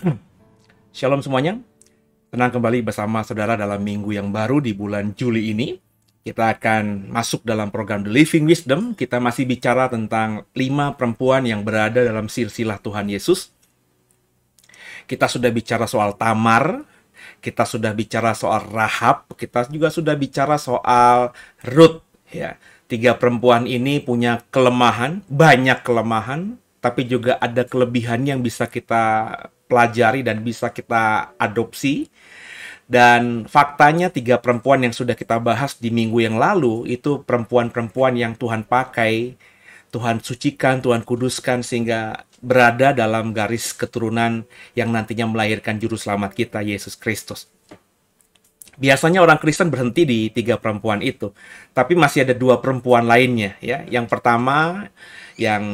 Shalom semuanya. Tenang kembali bersama saudara dalam minggu yang baru di bulan Juli ini. Kita akan masuk dalam program The Living Wisdom. Kita masih bicara tentang lima perempuan yang berada dalam silsilah Tuhan Yesus. Kita sudah bicara soal Tamar, kita sudah bicara soal Rahab, kita juga sudah bicara soal Ruth. Ya, tiga perempuan ini punya kelemahan, banyak kelemahan, tapi juga ada kelebihan yang bisa kita pelajari dan bisa kita adopsi. Dan faktanya tiga perempuan yang sudah kita bahas di minggu yang lalu itu perempuan-perempuan yang Tuhan pakai, Tuhan sucikan, Tuhan kuduskan sehingga berada dalam garis keturunan yang nantinya melahirkan juru selamat kita Yesus Kristus. Biasanya orang Kristen berhenti di tiga perempuan itu, tapi masih ada dua perempuan lainnya ya. Yang pertama yang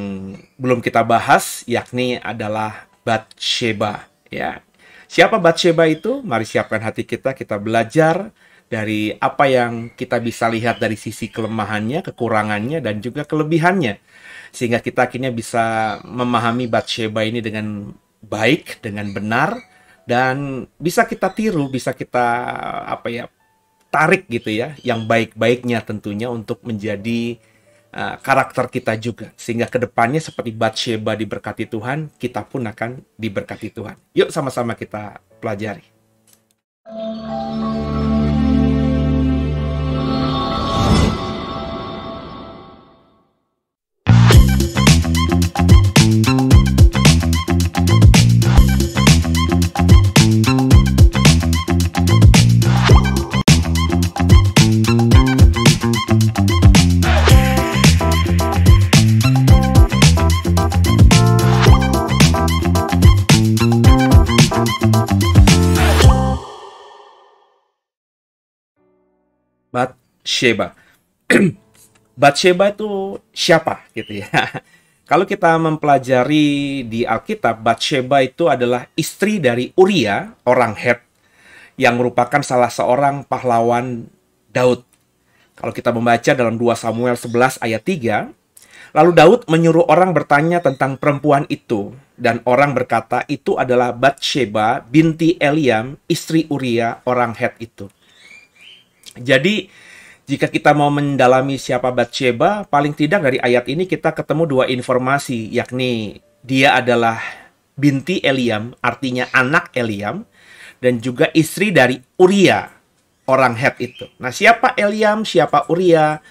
belum kita bahas yakni adalah Bathsheba ya. Siapa Bathsheba itu? Mari siapkan hati kita, kita belajar dari apa yang kita bisa lihat dari sisi kelemahannya, kekurangannya, dan juga kelebihannya. Sehingga kita akhirnya bisa memahami Bathsheba ini dengan baik, dengan benar, dan bisa kita tiru, bisa kita apa ya tarik gitu ya, yang baik-baiknya tentunya untuk menjadi Eh, karakter kita juga. Sehingga kedepannya seperti Bathsheba diberkati Tuhan, kita pun akan diberkati Tuhan. Yuk sama-sama kita pelajari. Sheba. Batsheba itu siapa gitu ya. Kalau kita mempelajari di Alkitab, Batsheba itu adalah istri dari Uria, orang Het, yang merupakan salah seorang pahlawan Daud. Kalau kita membaca dalam 2 Samuel 11 ayat 3, lalu Daud menyuruh orang bertanya tentang perempuan itu, dan orang berkata itu adalah Batsheba binti Eliam, istri Uria, orang Het itu. Jadi, jika kita mau mendalami siapa Bathsheba, paling tidak dari ayat ini kita ketemu dua informasi, yakni dia adalah binti Eliam, artinya anak Eliam, dan juga istri dari Uria, orang Het itu. Nah, siapa Eliam, siapa Uria,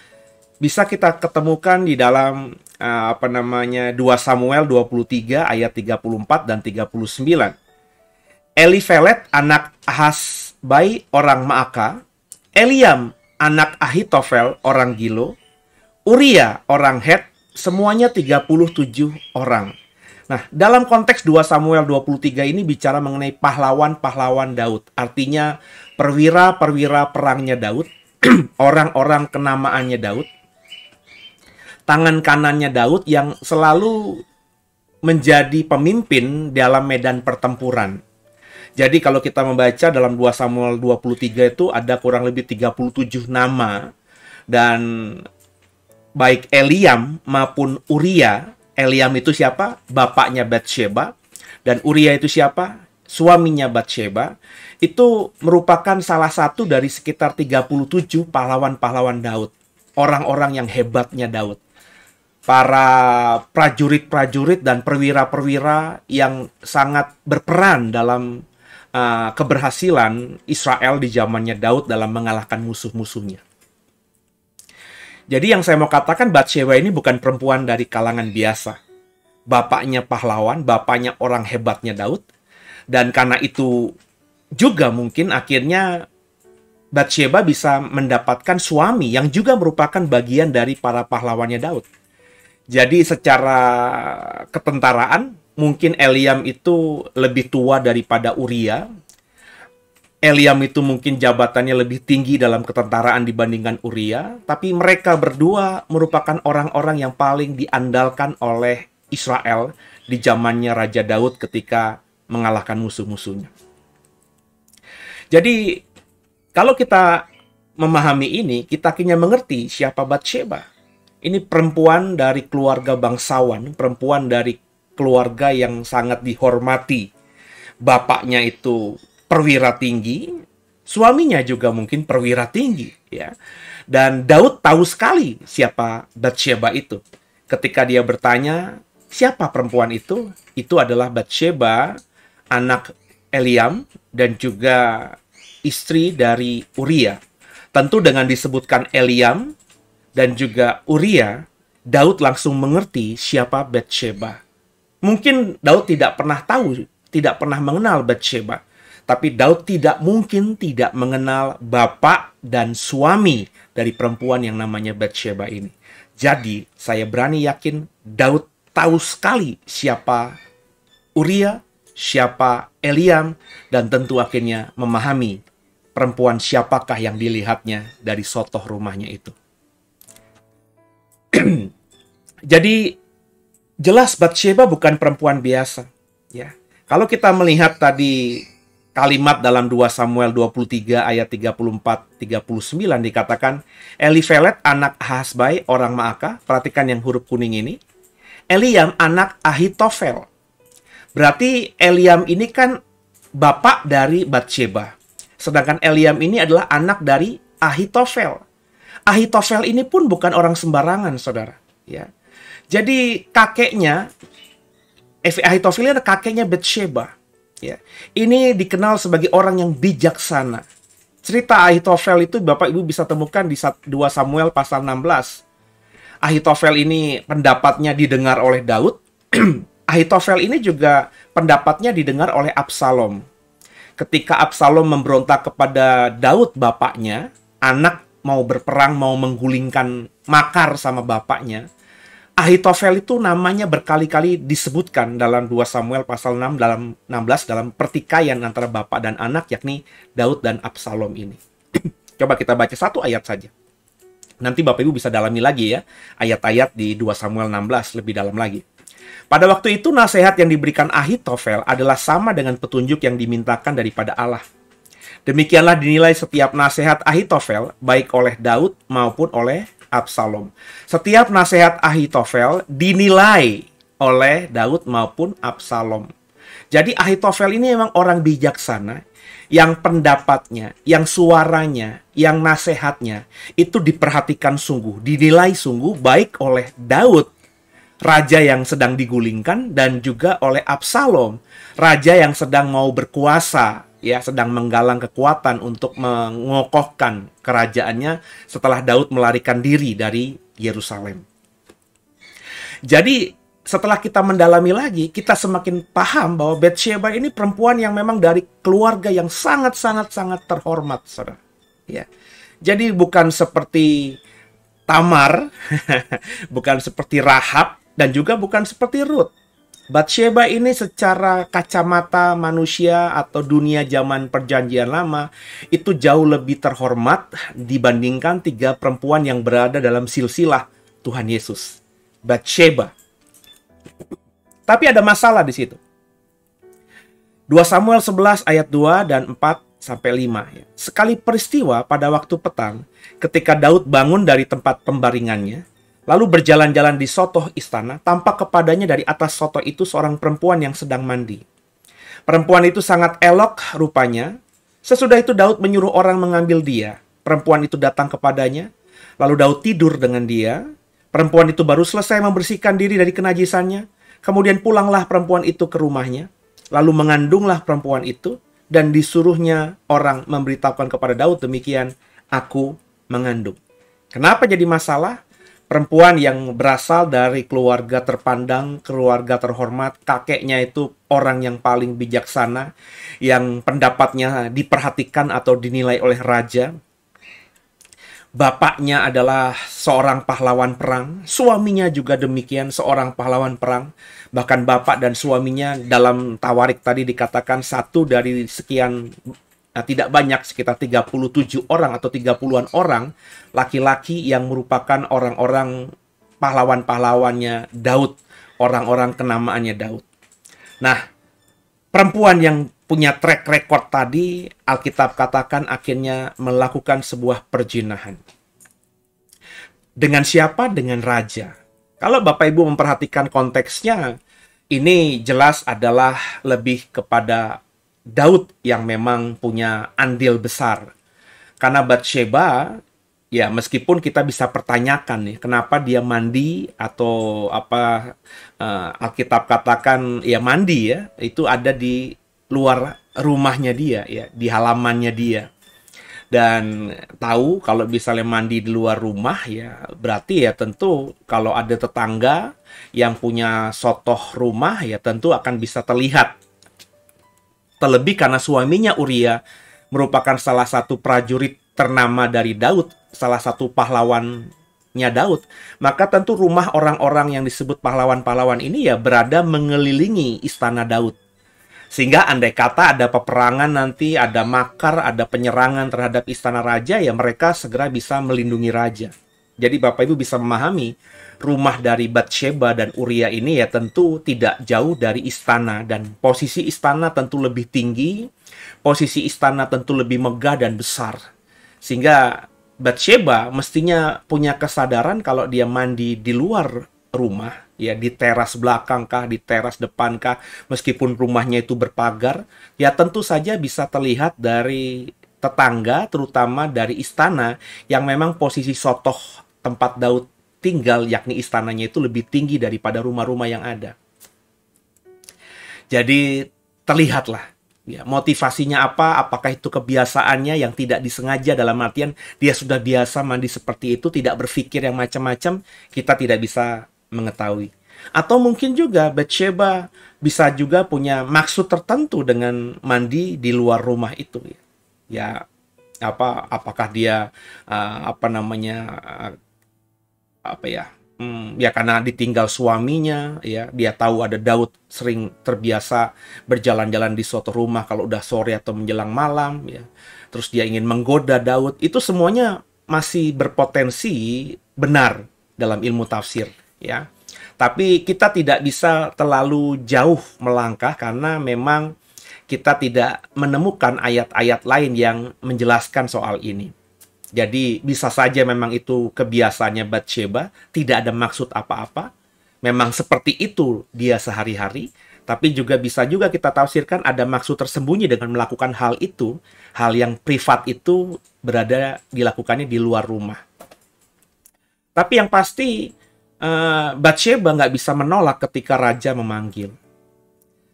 bisa kita ketemukan di dalam eh, apa namanya 2 Samuel 23 ayat 34 dan 39. Elifelet anak bayi orang Maaka, Eliam anak Ahitofel orang Gilo, Uria orang Het, semuanya 37 orang. Nah, dalam konteks 2 Samuel 23 ini bicara mengenai pahlawan-pahlawan Daud. Artinya perwira-perwira perangnya Daud, orang-orang kenamaannya Daud, tangan kanannya Daud yang selalu menjadi pemimpin dalam medan pertempuran. Jadi kalau kita membaca dalam 2 Samuel 23 itu ada kurang lebih 37 nama dan baik Eliam maupun Uria, Eliam itu siapa? Bapaknya Bathsheba dan Uria itu siapa? suaminya Bathsheba itu merupakan salah satu dari sekitar 37 pahlawan-pahlawan Daud, orang-orang yang hebatnya Daud. Para prajurit-prajurit dan perwira-perwira yang sangat berperan dalam uh, keberhasilan Israel di zamannya Daud dalam mengalahkan musuh-musuhnya. Jadi yang saya mau katakan Bathsheba ini bukan perempuan dari kalangan biasa. Bapaknya pahlawan, bapaknya orang hebatnya Daud. Dan karena itu juga mungkin akhirnya Bathsheba bisa mendapatkan suami yang juga merupakan bagian dari para pahlawannya Daud. Jadi secara ketentaraan mungkin Eliam itu lebih tua daripada Uria. Eliam itu mungkin jabatannya lebih tinggi dalam ketentaraan dibandingkan Uria, tapi mereka berdua merupakan orang-orang yang paling diandalkan oleh Israel di zamannya Raja Daud ketika mengalahkan musuh-musuhnya. Jadi, kalau kita memahami ini, kita akhirnya mengerti siapa Bathsheba. Ini perempuan dari keluarga bangsawan, perempuan dari keluarga yang sangat dihormati. Bapaknya itu perwira tinggi, suaminya juga mungkin perwira tinggi, ya. Dan Daud tahu sekali siapa Bathsheba itu. Ketika dia bertanya, siapa perempuan itu? Itu adalah Bathsheba, anak Eliam, dan juga istri dari Uria. Tentu dengan disebutkan Eliam dan juga Uria, Daud langsung mengerti siapa Bathsheba. Mungkin Daud tidak pernah tahu, tidak pernah mengenal Bathsheba. Tapi Daud tidak mungkin tidak mengenal bapak dan suami dari perempuan yang namanya Bathsheba ini. Jadi, saya berani yakin Daud tahu sekali siapa Uria, siapa Eliam, dan tentu akhirnya memahami perempuan siapakah yang dilihatnya dari sotoh rumahnya itu. Jadi jelas Bathsheba bukan perempuan biasa. Ya. Kalau kita melihat tadi kalimat dalam 2 Samuel 23 ayat 34 39 dikatakan Elifelet anak Hasbai orang Maaka, perhatikan yang huruf kuning ini. Eliam anak Ahitofel. Berarti Eliam ini kan bapak dari Bathsheba. Sedangkan Eliam ini adalah anak dari Ahitofel. Ahitofel ini pun bukan orang sembarangan, saudara. Ya. Jadi kakeknya Evi Ahitofel ini kakeknya Bethsheba. Ya. Ini dikenal sebagai orang yang bijaksana. Cerita Ahitofel itu Bapak Ibu bisa temukan di 2 Samuel pasal 16. Ahitofel ini pendapatnya didengar oleh Daud. Ahitofel ini juga pendapatnya didengar oleh Absalom. Ketika Absalom memberontak kepada Daud bapaknya, anak mau berperang, mau menggulingkan makar sama bapaknya, Ahitofel itu namanya berkali-kali disebutkan dalam 2 Samuel pasal 6 dalam 16 dalam pertikaian antara bapak dan anak yakni Daud dan Absalom ini. Coba kita baca satu ayat saja. Nanti Bapak Ibu bisa dalami lagi ya ayat-ayat di 2 Samuel 16 lebih dalam lagi. Pada waktu itu nasihat yang diberikan Ahitofel adalah sama dengan petunjuk yang dimintakan daripada Allah. Demikianlah dinilai setiap nasihat Ahitofel baik oleh Daud maupun oleh Absalom. Setiap nasihat Ahitofel dinilai oleh Daud maupun Absalom. Jadi Ahitofel ini memang orang bijaksana yang pendapatnya, yang suaranya, yang nasihatnya itu diperhatikan sungguh, dinilai sungguh baik oleh Daud, raja yang sedang digulingkan dan juga oleh Absalom, raja yang sedang mau berkuasa ya sedang menggalang kekuatan untuk mengokohkan kerajaannya setelah Daud melarikan diri dari Yerusalem. Jadi setelah kita mendalami lagi, kita semakin paham bahwa Bathsheba ini perempuan yang memang dari keluarga yang sangat-sangat-sangat terhormat, saudara. Ya. Jadi bukan seperti Tamar, bukan seperti Rahab, dan juga bukan seperti Ruth. Bathsheba ini secara kacamata manusia atau dunia zaman perjanjian lama itu jauh lebih terhormat dibandingkan tiga perempuan yang berada dalam silsilah Tuhan Yesus. Bathsheba. Tapi ada masalah di situ. 2 Samuel 11 ayat 2 dan 4 sampai 5. Sekali peristiwa pada waktu petang, ketika Daud bangun dari tempat pembaringannya, Lalu berjalan-jalan di sotoh istana, tampak kepadanya dari atas sotoh itu seorang perempuan yang sedang mandi. Perempuan itu sangat elok rupanya. Sesudah itu Daud menyuruh orang mengambil dia. Perempuan itu datang kepadanya, lalu Daud tidur dengan dia. Perempuan itu baru selesai membersihkan diri dari kenajisannya. Kemudian pulanglah perempuan itu ke rumahnya, lalu mengandunglah perempuan itu, dan disuruhnya orang memberitahukan kepada Daud demikian, aku mengandung. Kenapa jadi masalah? perempuan yang berasal dari keluarga terpandang, keluarga terhormat, kakeknya itu orang yang paling bijaksana, yang pendapatnya diperhatikan atau dinilai oleh raja. Bapaknya adalah seorang pahlawan perang, suaminya juga demikian seorang pahlawan perang. Bahkan bapak dan suaminya dalam tawarik tadi dikatakan satu dari sekian Nah, tidak banyak, sekitar 37 orang atau 30-an orang laki-laki yang merupakan orang-orang pahlawan-pahlawannya Daud, orang-orang kenamaannya Daud. Nah, perempuan yang punya track record tadi, Alkitab katakan akhirnya melakukan sebuah perjinahan. Dengan siapa? Dengan raja. Kalau Bapak Ibu memperhatikan konteksnya, ini jelas adalah lebih kepada Daud yang memang punya andil besar. Karena Bathsheba, ya meskipun kita bisa pertanyakan nih, kenapa dia mandi atau apa uh, Alkitab katakan ya mandi ya, itu ada di luar rumahnya dia ya, di halamannya dia. Dan tahu kalau misalnya mandi di luar rumah ya berarti ya tentu kalau ada tetangga yang punya sotoh rumah ya tentu akan bisa terlihat Terlebih karena suaminya Uria merupakan salah satu prajurit ternama dari Daud, salah satu pahlawannya Daud. Maka tentu rumah orang-orang yang disebut pahlawan-pahlawan ini ya berada mengelilingi istana Daud. Sehingga andai kata ada peperangan nanti, ada makar, ada penyerangan terhadap istana raja, ya mereka segera bisa melindungi raja. Jadi Bapak Ibu bisa memahami rumah dari Batsheba dan Uria ini ya tentu tidak jauh dari istana dan posisi istana tentu lebih tinggi, posisi istana tentu lebih megah dan besar. Sehingga Batsheba mestinya punya kesadaran kalau dia mandi di luar rumah, ya di teras belakang kah, di teras depan kah, meskipun rumahnya itu berpagar, ya tentu saja bisa terlihat dari tetangga, terutama dari istana yang memang posisi sotoh tempat Daud tinggal, yakni istananya itu lebih tinggi daripada rumah-rumah yang ada. Jadi terlihatlah ya, motivasinya apa, apakah itu kebiasaannya yang tidak disengaja dalam artian dia sudah biasa mandi seperti itu, tidak berpikir yang macam-macam, kita tidak bisa mengetahui. Atau mungkin juga Bathsheba bisa juga punya maksud tertentu dengan mandi di luar rumah itu ya. ya apa apakah dia uh, apa namanya uh, apa ya hmm, ya karena ditinggal suaminya ya dia tahu ada Daud sering terbiasa berjalan-jalan di suatu rumah kalau udah sore atau menjelang malam ya terus dia ingin menggoda Daud itu semuanya masih berpotensi benar dalam ilmu tafsir ya tapi kita tidak bisa terlalu jauh melangkah karena memang kita tidak menemukan ayat-ayat lain yang menjelaskan soal ini jadi bisa saja memang itu kebiasaannya Batsheba, tidak ada maksud apa-apa. Memang seperti itu dia sehari-hari, tapi juga bisa juga kita tafsirkan ada maksud tersembunyi dengan melakukan hal itu, hal yang privat itu berada dilakukannya di luar rumah. Tapi yang pasti eh, Batsheba nggak bisa menolak ketika raja memanggil.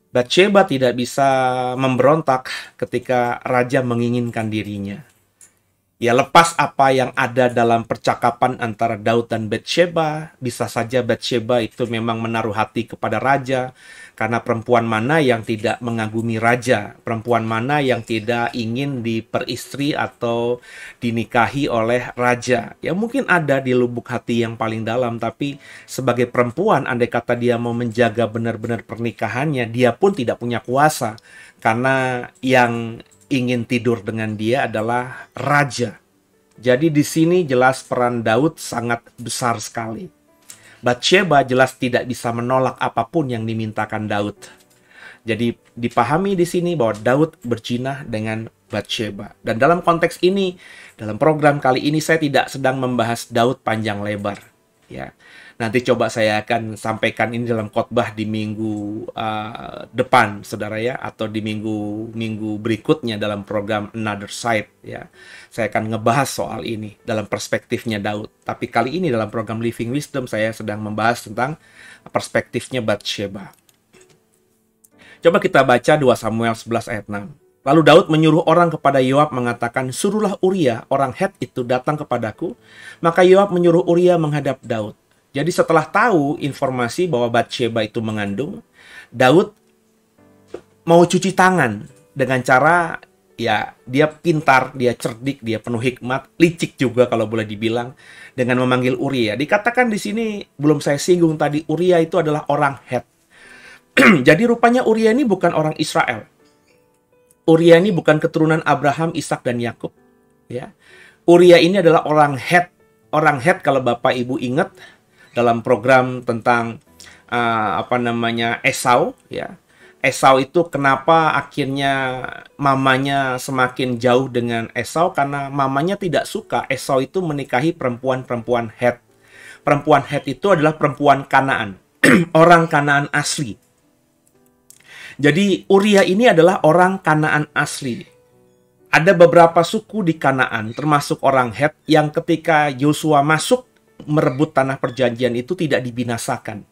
Batsheba tidak bisa memberontak ketika raja menginginkan dirinya. Ya lepas apa yang ada dalam percakapan antara Daud dan Bathsheba, bisa saja Bathsheba itu memang menaruh hati kepada raja karena perempuan mana yang tidak mengagumi raja, perempuan mana yang tidak ingin diperistri atau dinikahi oleh raja. Ya mungkin ada di lubuk hati yang paling dalam tapi sebagai perempuan andai kata dia mau menjaga benar-benar pernikahannya, dia pun tidak punya kuasa karena yang ingin tidur dengan dia adalah raja. Jadi di sini jelas peran Daud sangat besar sekali. Bathsheba jelas tidak bisa menolak apapun yang dimintakan Daud. Jadi dipahami di sini bahwa Daud berjinah dengan Bathsheba. Dan dalam konteks ini, dalam program kali ini saya tidak sedang membahas Daud panjang lebar. Ya, Nanti coba saya akan sampaikan ini dalam khotbah di minggu uh, depan, saudara ya, atau di minggu minggu berikutnya dalam program Another Side ya. Saya akan ngebahas soal ini dalam perspektifnya Daud. Tapi kali ini dalam program Living Wisdom saya sedang membahas tentang perspektifnya Bathsheba. Coba kita baca 2 Samuel 11 ayat 6. Lalu Daud menyuruh orang kepada Yoab mengatakan, Suruhlah Uria, orang Het itu datang kepadaku. Maka Yoab menyuruh Uria menghadap Daud. Jadi setelah tahu informasi bahwa Bathsheba itu mengandung, Daud mau cuci tangan dengan cara ya dia pintar, dia cerdik, dia penuh hikmat, licik juga kalau boleh dibilang dengan memanggil Uria. Dikatakan di sini belum saya singgung tadi Uria itu adalah orang Het. Jadi rupanya Uria ini bukan orang Israel. Uria ini bukan keturunan Abraham, Ishak dan Yakub, ya. Uria ini adalah orang Het. Orang Het kalau Bapak Ibu ingat dalam program tentang uh, apa namanya Esau ya. Esau itu kenapa akhirnya mamanya semakin jauh dengan Esau karena mamanya tidak suka Esau itu menikahi perempuan-perempuan Het. Perempuan Het itu adalah perempuan Kanaan, orang Kanaan asli. Jadi Uria ini adalah orang Kanaan asli. Ada beberapa suku di Kanaan termasuk orang Het yang ketika Yosua masuk merebut tanah perjanjian itu tidak dibinasakan.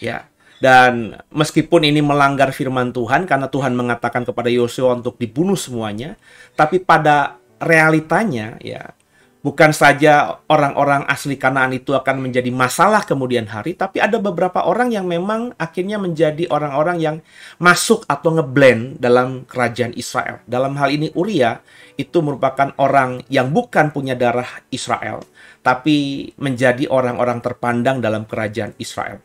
Ya. Dan meskipun ini melanggar firman Tuhan karena Tuhan mengatakan kepada Yosua untuk dibunuh semuanya, tapi pada realitanya ya bukan saja orang-orang asli Kanaan itu akan menjadi masalah kemudian hari, tapi ada beberapa orang yang memang akhirnya menjadi orang-orang yang masuk atau ngeblend dalam kerajaan Israel. Dalam hal ini Uria itu merupakan orang yang bukan punya darah Israel, tapi menjadi orang-orang terpandang dalam kerajaan Israel.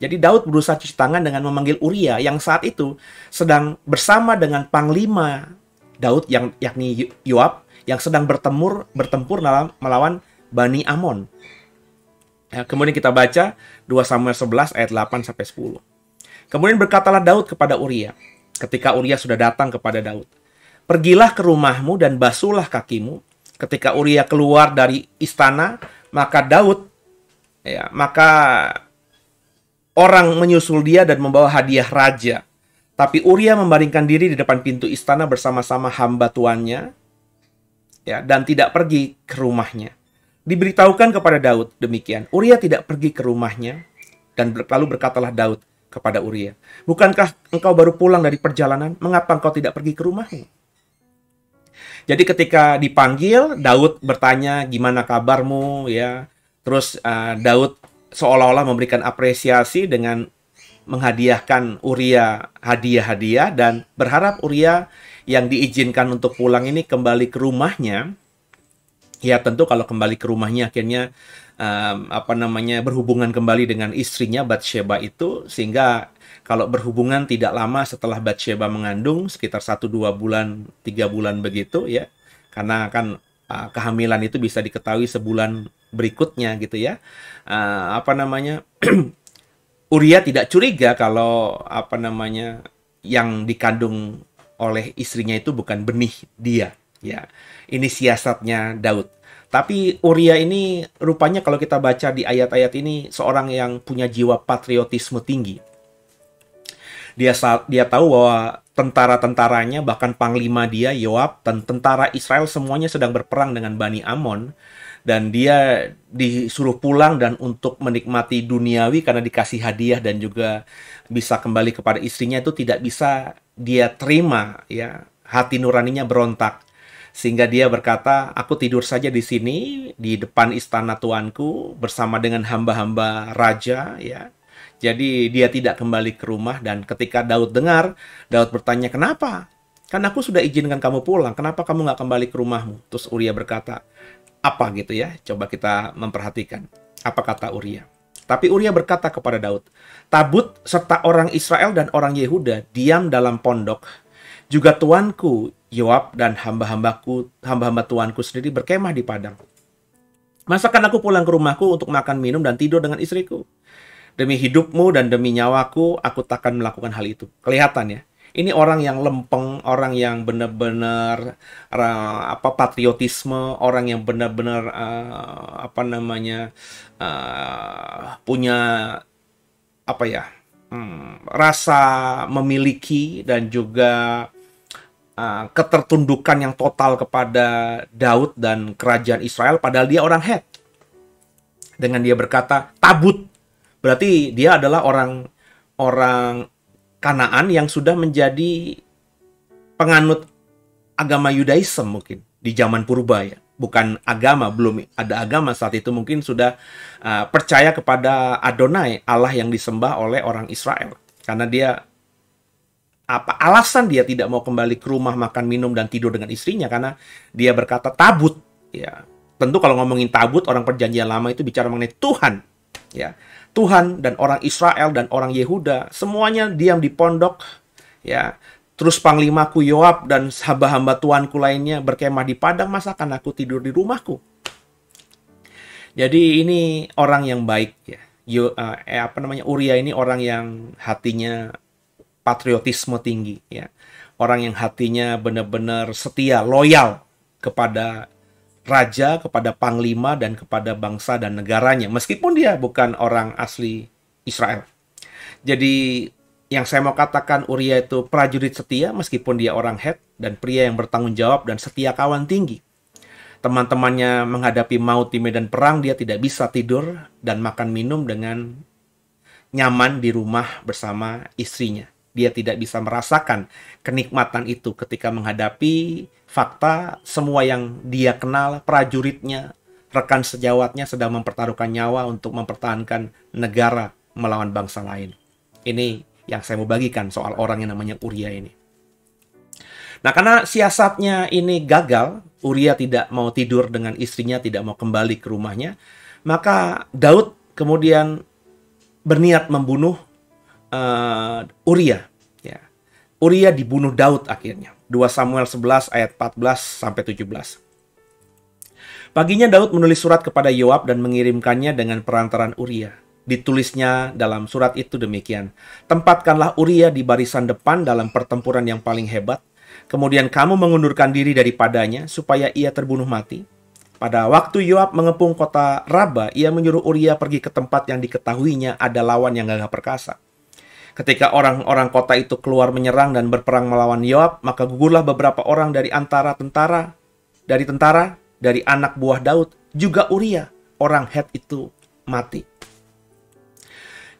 Jadi Daud berusaha cuci tangan dengan memanggil Uria yang saat itu sedang bersama dengan panglima Daud yang yakni Yoab yang sedang bertemur bertempur dalam melawan Bani Amon. Ya, kemudian kita baca 2 Samuel 11 ayat 8 sampai 10. Kemudian berkatalah Daud kepada Uria ketika Uria sudah datang kepada Daud. Pergilah ke rumahmu dan basuhlah kakimu ketika Uria keluar dari istana, maka Daud ya, maka orang menyusul dia dan membawa hadiah raja. Tapi Uria membaringkan diri di depan pintu istana bersama-sama hamba tuannya ya, dan tidak pergi ke rumahnya. Diberitahukan kepada Daud demikian, Uria tidak pergi ke rumahnya dan lalu berkatalah Daud kepada Uria, "Bukankah engkau baru pulang dari perjalanan? Mengapa engkau tidak pergi ke rumahnya jadi ketika dipanggil, Daud bertanya gimana kabarmu ya. Terus uh, Daud seolah-olah memberikan apresiasi dengan menghadiahkan Uria hadiah-hadiah dan berharap Uria yang diizinkan untuk pulang ini kembali ke rumahnya. Ya tentu kalau kembali ke rumahnya akhirnya um, apa namanya berhubungan kembali dengan istrinya Bathsheba itu sehingga kalau berhubungan tidak lama setelah Bathsheba mengandung sekitar 1 2 bulan, 3 bulan begitu ya. Karena kan uh, kehamilan itu bisa diketahui sebulan berikutnya gitu ya. Uh, apa namanya? Uria tidak curiga kalau apa namanya yang dikandung oleh istrinya itu bukan benih dia ya. Ini siasatnya Daud. Tapi Uria ini rupanya kalau kita baca di ayat-ayat ini seorang yang punya jiwa patriotisme tinggi dia dia tahu bahwa tentara-tentaranya bahkan panglima dia Yoab dan tentara Israel semuanya sedang berperang dengan Bani Amon dan dia disuruh pulang dan untuk menikmati duniawi karena dikasih hadiah dan juga bisa kembali kepada istrinya itu tidak bisa dia terima ya hati nuraninya berontak sehingga dia berkata, "Aku tidur saja di sini di depan istana tuanku bersama dengan hamba-hamba raja ya." Jadi dia tidak kembali ke rumah dan ketika Daud dengar, Daud bertanya, kenapa? Kan aku sudah izinkan kamu pulang, kenapa kamu nggak kembali ke rumahmu? Terus Uria berkata, apa gitu ya? Coba kita memperhatikan. Apa kata Uria? Tapi Uria berkata kepada Daud, Tabut serta orang Israel dan orang Yehuda diam dalam pondok. Juga tuanku Yoab dan hamba-hambaku, hamba-hamba tuanku sendiri berkemah di padang. Masakan aku pulang ke rumahku untuk makan minum dan tidur dengan istriku. Demi hidupmu dan demi nyawaku, aku takkan melakukan hal itu. Kelihatan ya. Ini orang yang lempeng, orang yang benar-benar uh, apa patriotisme, orang yang benar-benar uh, apa namanya uh, punya apa ya hmm, rasa memiliki dan juga uh, ketertundukan yang total kepada Daud dan kerajaan Israel padahal dia orang Het. Dengan dia berkata, "Tabut Berarti dia adalah orang orang Kanaan yang sudah menjadi penganut agama Yudaisme mungkin di zaman purba ya. Bukan agama, belum ada agama saat itu mungkin sudah uh, percaya kepada Adonai, Allah yang disembah oleh orang Israel. Karena dia apa alasan dia tidak mau kembali ke rumah makan minum dan tidur dengan istrinya karena dia berkata tabut ya tentu kalau ngomongin tabut orang perjanjian lama itu bicara mengenai Tuhan ya Tuhan dan orang Israel dan orang Yehuda semuanya diam di pondok ya terus panglimaku Yoab dan hamba-hamba tuanku lainnya berkemah di padang masakan aku tidur di rumahku jadi ini orang yang baik ya Yo, eh, eh apa namanya Uria ini orang yang hatinya patriotisme tinggi ya orang yang hatinya benar-benar setia loyal kepada raja, kepada panglima, dan kepada bangsa dan negaranya, meskipun dia bukan orang asli Israel. Jadi, yang saya mau katakan, Uria itu prajurit setia, meskipun dia orang Het, dan pria yang bertanggung jawab dan setia kawan tinggi. Teman-temannya menghadapi maut di medan perang, dia tidak bisa tidur dan makan minum dengan nyaman di rumah bersama istrinya dia tidak bisa merasakan kenikmatan itu ketika menghadapi fakta semua yang dia kenal, prajuritnya, rekan sejawatnya sedang mempertaruhkan nyawa untuk mempertahankan negara melawan bangsa lain. Ini yang saya mau bagikan soal orang yang namanya Uria ini. Nah, karena siasatnya ini gagal, Uria tidak mau tidur dengan istrinya, tidak mau kembali ke rumahnya, maka Daud kemudian berniat membunuh uh, eh, Uria. Ya. Uria dibunuh Daud akhirnya. 2 Samuel 11 ayat 14 sampai 17. Paginya Daud menulis surat kepada Yoab dan mengirimkannya dengan perantaran Uria. Ditulisnya dalam surat itu demikian. Tempatkanlah Uria di barisan depan dalam pertempuran yang paling hebat. Kemudian kamu mengundurkan diri daripadanya supaya ia terbunuh mati. Pada waktu Yoab mengepung kota Raba, ia menyuruh Uria pergi ke tempat yang diketahuinya ada lawan yang gagah perkasa. Ketika orang-orang kota itu keluar menyerang dan berperang melawan Yoab, maka gugurlah beberapa orang dari antara tentara, dari tentara, dari anak buah Daud, juga Uria, orang Het itu mati.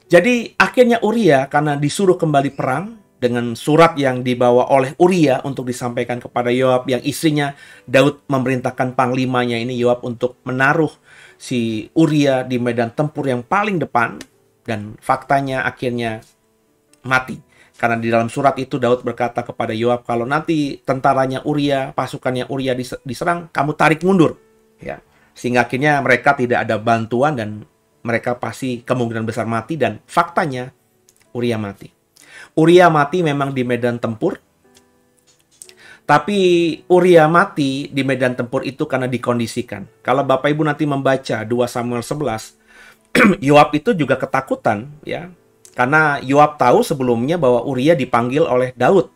Jadi akhirnya Uria karena disuruh kembali perang dengan surat yang dibawa oleh Uria untuk disampaikan kepada Yoab yang istrinya Daud memerintahkan panglimanya ini Yoab untuk menaruh si Uria di medan tempur yang paling depan dan faktanya akhirnya mati. Karena di dalam surat itu Daud berkata kepada Yoab, kalau nanti tentaranya Uria, pasukannya Uria diserang, kamu tarik mundur. Ya. Sehingga akhirnya mereka tidak ada bantuan dan mereka pasti kemungkinan besar mati dan faktanya Uria mati. Uria mati memang di medan tempur, tapi Uria mati di medan tempur itu karena dikondisikan. Kalau Bapak Ibu nanti membaca 2 Samuel 11, Yoab itu juga ketakutan ya karena Yoab tahu sebelumnya bahwa Uria dipanggil oleh Daud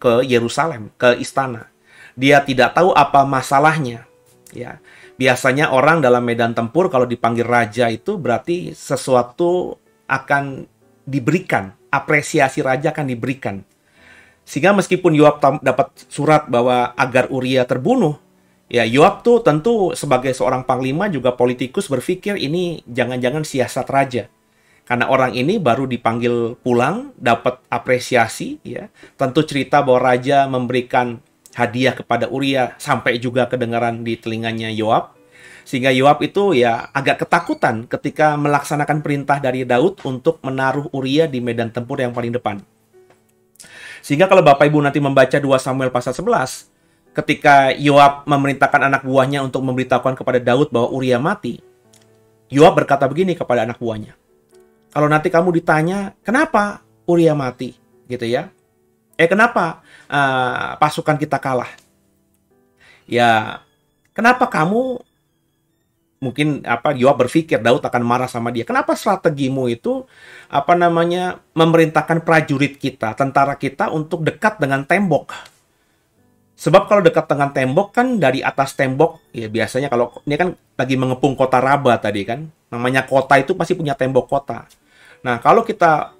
ke Yerusalem, ke istana. Dia tidak tahu apa masalahnya. Ya, biasanya orang dalam medan tempur kalau dipanggil raja itu berarti sesuatu akan diberikan, apresiasi raja akan diberikan. Sehingga meskipun Yoab dapat surat bahwa agar Uria terbunuh, ya Yoab tuh tentu sebagai seorang panglima juga politikus berpikir ini jangan-jangan siasat raja karena orang ini baru dipanggil pulang dapat apresiasi ya tentu cerita bahwa raja memberikan hadiah kepada Uria sampai juga kedengaran di telinganya Yoab sehingga Yoab itu ya agak ketakutan ketika melaksanakan perintah dari Daud untuk menaruh Uria di medan tempur yang paling depan sehingga kalau Bapak Ibu nanti membaca 2 Samuel pasal 11 ketika Yoab memerintahkan anak buahnya untuk memberitahukan kepada Daud bahwa Uria mati Yoab berkata begini kepada anak buahnya kalau nanti kamu ditanya, kenapa Uria mati? Gitu ya. Eh kenapa uh, pasukan kita kalah? Ya, kenapa kamu mungkin apa Yoab berpikir Daud akan marah sama dia. Kenapa strategimu itu apa namanya memerintahkan prajurit kita, tentara kita untuk dekat dengan tembok? Sebab kalau dekat dengan tembok kan dari atas tembok ya biasanya kalau ini kan lagi mengepung kota Raba tadi kan. Namanya kota itu pasti punya tembok kota. Nah, kalau kita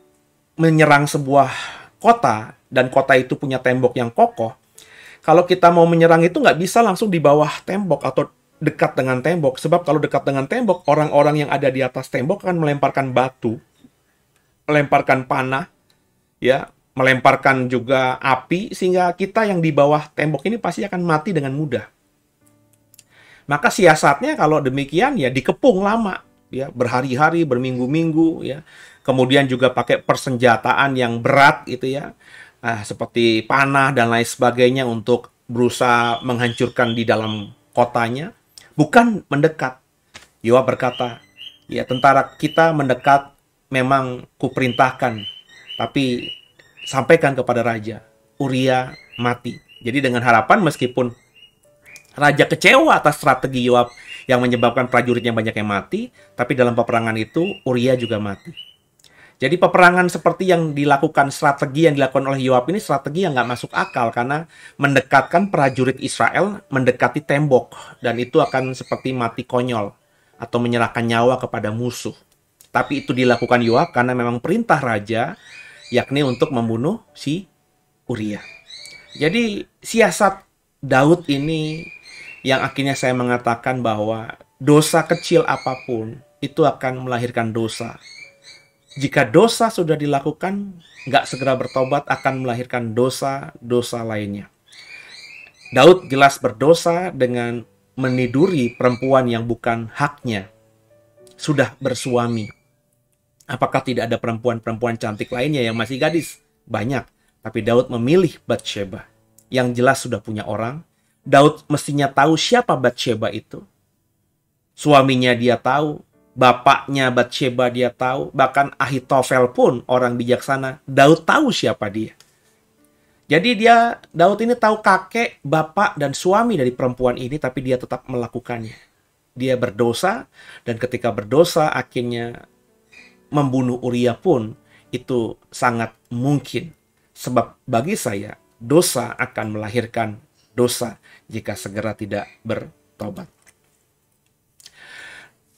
menyerang sebuah kota dan kota itu punya tembok yang kokoh, kalau kita mau menyerang itu nggak bisa langsung di bawah tembok atau dekat dengan tembok. Sebab kalau dekat dengan tembok, orang-orang yang ada di atas tembok akan melemparkan batu, melemparkan panah, ya, melemparkan juga api, sehingga kita yang di bawah tembok ini pasti akan mati dengan mudah. Maka siasatnya kalau demikian ya dikepung lama, ya berhari-hari, berminggu-minggu, ya kemudian juga pakai persenjataan yang berat gitu ya, uh, seperti panah dan lain sebagainya untuk berusaha menghancurkan di dalam kotanya, bukan mendekat. Yoab berkata, ya tentara kita mendekat memang kuperintahkan, tapi sampaikan kepada raja, Uria mati. Jadi dengan harapan meskipun raja kecewa atas strategi Yoab yang menyebabkan prajuritnya banyak yang mati, tapi dalam peperangan itu Uria juga mati. Jadi peperangan seperti yang dilakukan strategi yang dilakukan oleh Yoab ini strategi yang nggak masuk akal karena mendekatkan prajurit Israel mendekati tembok dan itu akan seperti mati konyol atau menyerahkan nyawa kepada musuh. Tapi itu dilakukan Yoab karena memang perintah raja yakni untuk membunuh si Uria. Jadi siasat Daud ini yang akhirnya saya mengatakan bahwa dosa kecil apapun itu akan melahirkan dosa jika dosa sudah dilakukan, nggak segera bertobat akan melahirkan dosa-dosa lainnya. Daud jelas berdosa dengan meniduri perempuan yang bukan haknya. Sudah bersuami. Apakah tidak ada perempuan-perempuan cantik lainnya yang masih gadis? Banyak. Tapi Daud memilih Bathsheba. Yang jelas sudah punya orang. Daud mestinya tahu siapa Bathsheba itu. Suaminya dia tahu, bapaknya Batsheba dia tahu, bahkan Ahitofel pun orang bijaksana, Daud tahu siapa dia. Jadi dia Daud ini tahu kakek, bapak dan suami dari perempuan ini tapi dia tetap melakukannya. Dia berdosa dan ketika berdosa akhirnya membunuh Uria pun itu sangat mungkin. Sebab bagi saya dosa akan melahirkan dosa jika segera tidak bertobat.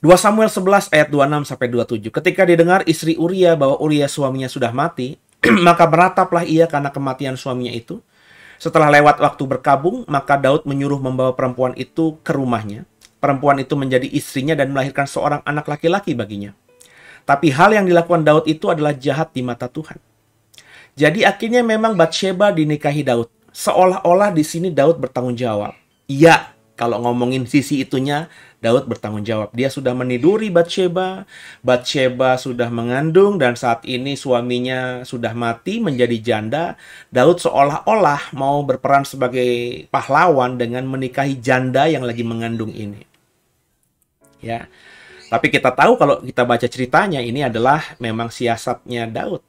2 Samuel 11 ayat 26 sampai 27. Ketika didengar istri Uria bahwa Uria suaminya sudah mati, maka berataplah ia karena kematian suaminya itu. Setelah lewat waktu berkabung, maka Daud menyuruh membawa perempuan itu ke rumahnya. Perempuan itu menjadi istrinya dan melahirkan seorang anak laki-laki baginya. Tapi hal yang dilakukan Daud itu adalah jahat di mata Tuhan. Jadi akhirnya memang Bathsheba dinikahi Daud. Seolah-olah di sini Daud bertanggung jawab. Iya, kalau ngomongin sisi itunya, Daud bertanggung jawab. Dia sudah meniduri Batsheba, Batsheba sudah mengandung dan saat ini suaminya sudah mati menjadi janda. Daud seolah-olah mau berperan sebagai pahlawan dengan menikahi janda yang lagi mengandung ini. Ya. Tapi kita tahu kalau kita baca ceritanya ini adalah memang siasatnya Daud.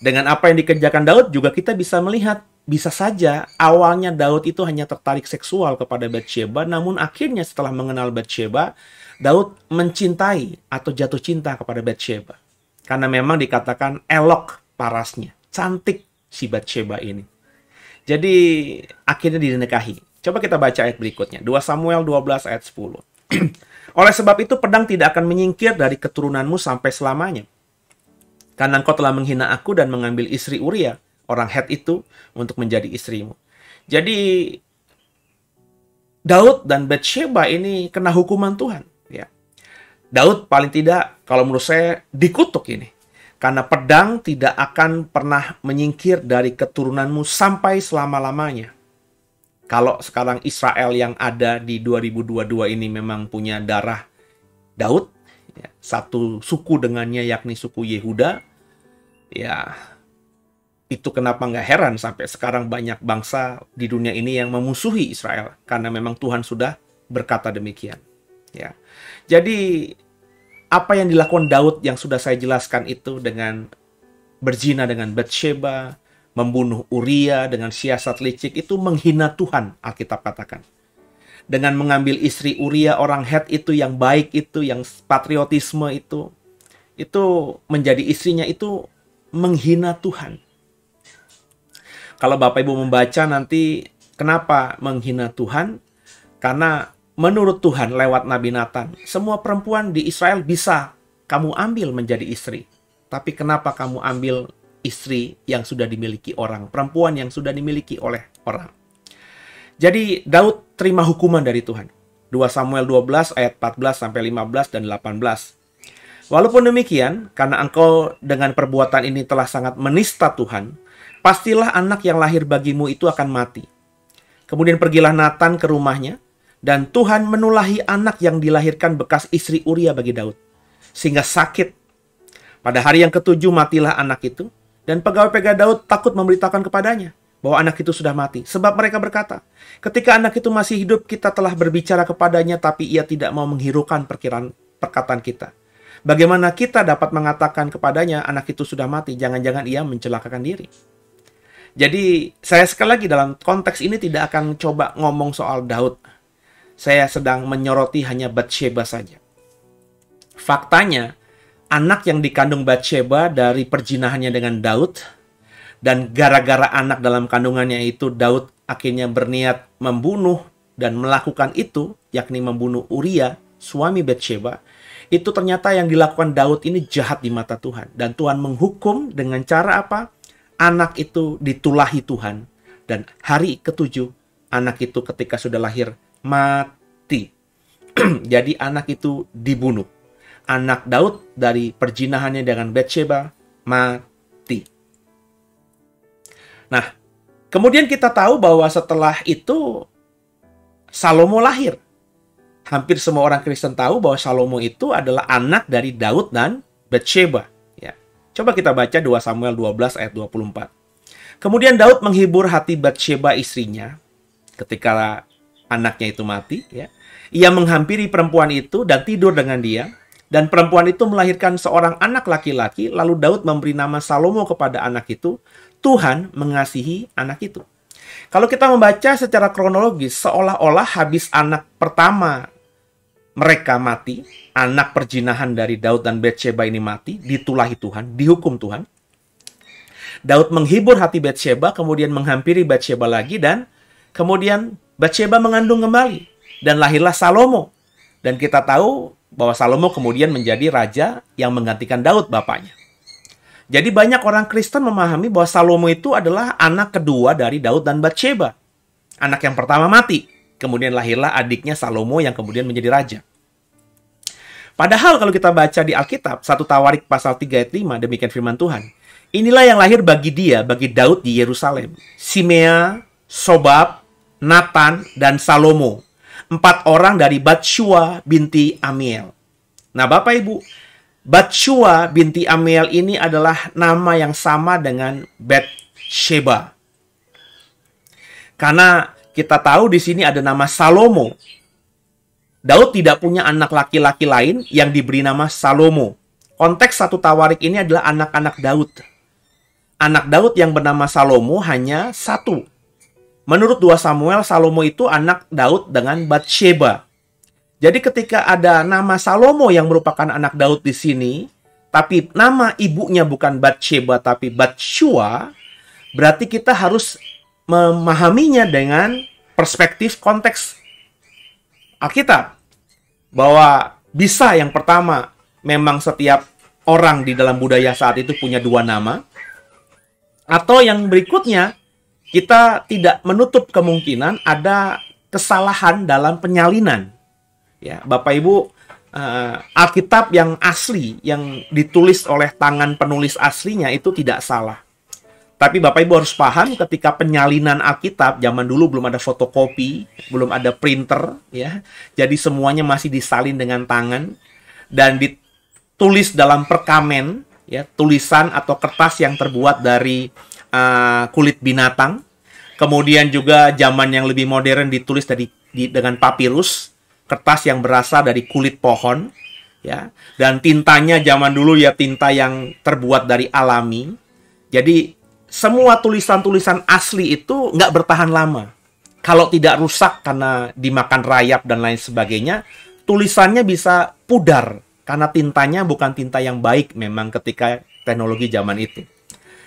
Dengan apa yang dikerjakan Daud juga kita bisa melihat bisa saja awalnya Daud itu hanya tertarik seksual kepada Bathsheba, namun akhirnya setelah mengenal Bathsheba, Daud mencintai atau jatuh cinta kepada Bathsheba. Karena memang dikatakan elok parasnya, cantik si Bathsheba ini. Jadi akhirnya dinikahi. Coba kita baca ayat berikutnya, 2 Samuel 12 ayat 10. Oleh sebab itu pedang tidak akan menyingkir dari keturunanmu sampai selamanya. Karena engkau telah menghina aku dan mengambil istri Uria, orang head itu untuk menjadi istrimu. Jadi Daud dan Bathsheba ini kena hukuman Tuhan. Ya. Daud paling tidak kalau menurut saya dikutuk ini. Karena pedang tidak akan pernah menyingkir dari keturunanmu sampai selama-lamanya. Kalau sekarang Israel yang ada di 2022 ini memang punya darah Daud, ya, satu suku dengannya yakni suku Yehuda, ya itu kenapa nggak heran sampai sekarang banyak bangsa di dunia ini yang memusuhi Israel karena memang Tuhan sudah berkata demikian. Ya. Jadi apa yang dilakukan Daud yang sudah saya jelaskan itu dengan berzina dengan Bathsheba, membunuh Uria dengan siasat licik itu menghina Tuhan, Alkitab katakan. Dengan mengambil istri Uria orang Het itu yang baik itu, yang patriotisme itu, itu menjadi istrinya itu menghina Tuhan kalau Bapak Ibu membaca nanti kenapa menghina Tuhan? Karena menurut Tuhan lewat Nabi Nathan, semua perempuan di Israel bisa kamu ambil menjadi istri. Tapi kenapa kamu ambil istri yang sudah dimiliki orang, perempuan yang sudah dimiliki oleh orang? Jadi Daud terima hukuman dari Tuhan. 2 Samuel 12 ayat 14 sampai 15 dan 18. Walaupun demikian, karena engkau dengan perbuatan ini telah sangat menista Tuhan, Pastilah anak yang lahir bagimu itu akan mati. Kemudian pergilah Nathan ke rumahnya, dan Tuhan menulahi anak yang dilahirkan bekas istri Uria bagi Daud, sehingga sakit. Pada hari yang ketujuh matilah anak itu, dan pegawai-pegawai Daud takut memberitakan kepadanya bahwa anak itu sudah mati. Sebab mereka berkata, ketika anak itu masih hidup, kita telah berbicara kepadanya, tapi ia tidak mau menghirukan perkiraan perkataan kita. Bagaimana kita dapat mengatakan kepadanya anak itu sudah mati, jangan-jangan ia mencelakakan diri. Jadi saya sekali lagi dalam konteks ini tidak akan coba ngomong soal Daud. Saya sedang menyoroti hanya Bathsheba saja. Faktanya, anak yang dikandung Bathsheba dari perjinahannya dengan Daud, dan gara-gara anak dalam kandungannya itu Daud akhirnya berniat membunuh dan melakukan itu, yakni membunuh Uria, suami Bathsheba, itu ternyata yang dilakukan Daud ini jahat di mata Tuhan. Dan Tuhan menghukum dengan cara apa? anak itu ditulahi Tuhan. Dan hari ketujuh, anak itu ketika sudah lahir mati. Jadi anak itu dibunuh. Anak Daud dari perjinahannya dengan Bathsheba mati. Nah, kemudian kita tahu bahwa setelah itu Salomo lahir. Hampir semua orang Kristen tahu bahwa Salomo itu adalah anak dari Daud dan Bathsheba. Coba kita baca 2 Samuel 12 ayat 24. Kemudian Daud menghibur hati Bathsheba istrinya ketika anaknya itu mati. Ya. Ia menghampiri perempuan itu dan tidur dengan dia. Dan perempuan itu melahirkan seorang anak laki-laki, lalu Daud memberi nama Salomo kepada anak itu. Tuhan mengasihi anak itu. Kalau kita membaca secara kronologis, seolah-olah habis anak pertama mereka mati, anak perjinahan dari Daud dan Betseba ini mati, ditulahi Tuhan, dihukum Tuhan. Daud menghibur hati Betseba, kemudian menghampiri Betseba lagi dan kemudian Betseba mengandung kembali dan lahirlah Salomo. Dan kita tahu bahwa Salomo kemudian menjadi raja yang menggantikan Daud bapaknya. Jadi banyak orang Kristen memahami bahwa Salomo itu adalah anak kedua dari Daud dan Bathsheba. Anak yang pertama mati, kemudian lahirlah adiknya Salomo yang kemudian menjadi raja. Padahal kalau kita baca di Alkitab, satu Tawarik pasal 3 ayat 5, demikian firman Tuhan. Inilah yang lahir bagi dia, bagi Daud di Yerusalem. Simea, Sobab, Nathan, dan Salomo. Empat orang dari Batshua binti Amiel. Nah Bapak Ibu, Batshua binti Amiel ini adalah nama yang sama dengan Bathsheba. Karena kita tahu di sini ada nama Salomo Daud tidak punya anak laki-laki lain yang diberi nama Salomo. Konteks satu tawarik ini adalah anak-anak Daud. Anak Daud yang bernama Salomo hanya satu. Menurut dua Samuel, Salomo itu anak Daud dengan Bathsheba. Jadi ketika ada nama Salomo yang merupakan anak Daud di sini, tapi nama ibunya bukan Bathsheba tapi Bathsheba, berarti kita harus memahaminya dengan perspektif konteks Alkitab bahwa bisa yang pertama memang setiap orang di dalam budaya saat itu punya dua nama atau yang berikutnya kita tidak menutup kemungkinan ada kesalahan dalam penyalinan. Ya, Bapak Ibu, uh, Alkitab yang asli yang ditulis oleh tangan penulis aslinya itu tidak salah. Tapi Bapak Ibu harus paham ketika penyalinan Alkitab zaman dulu belum ada fotokopi, belum ada printer ya. Jadi semuanya masih disalin dengan tangan dan ditulis dalam perkamen ya, tulisan atau kertas yang terbuat dari uh, kulit binatang. Kemudian juga zaman yang lebih modern ditulis dari di, dengan papirus, kertas yang berasal dari kulit pohon ya. Dan tintanya zaman dulu ya tinta yang terbuat dari alami. Jadi semua tulisan-tulisan asli itu nggak bertahan lama. Kalau tidak rusak karena dimakan rayap dan lain sebagainya, tulisannya bisa pudar karena tintanya bukan tinta yang baik memang ketika teknologi zaman itu.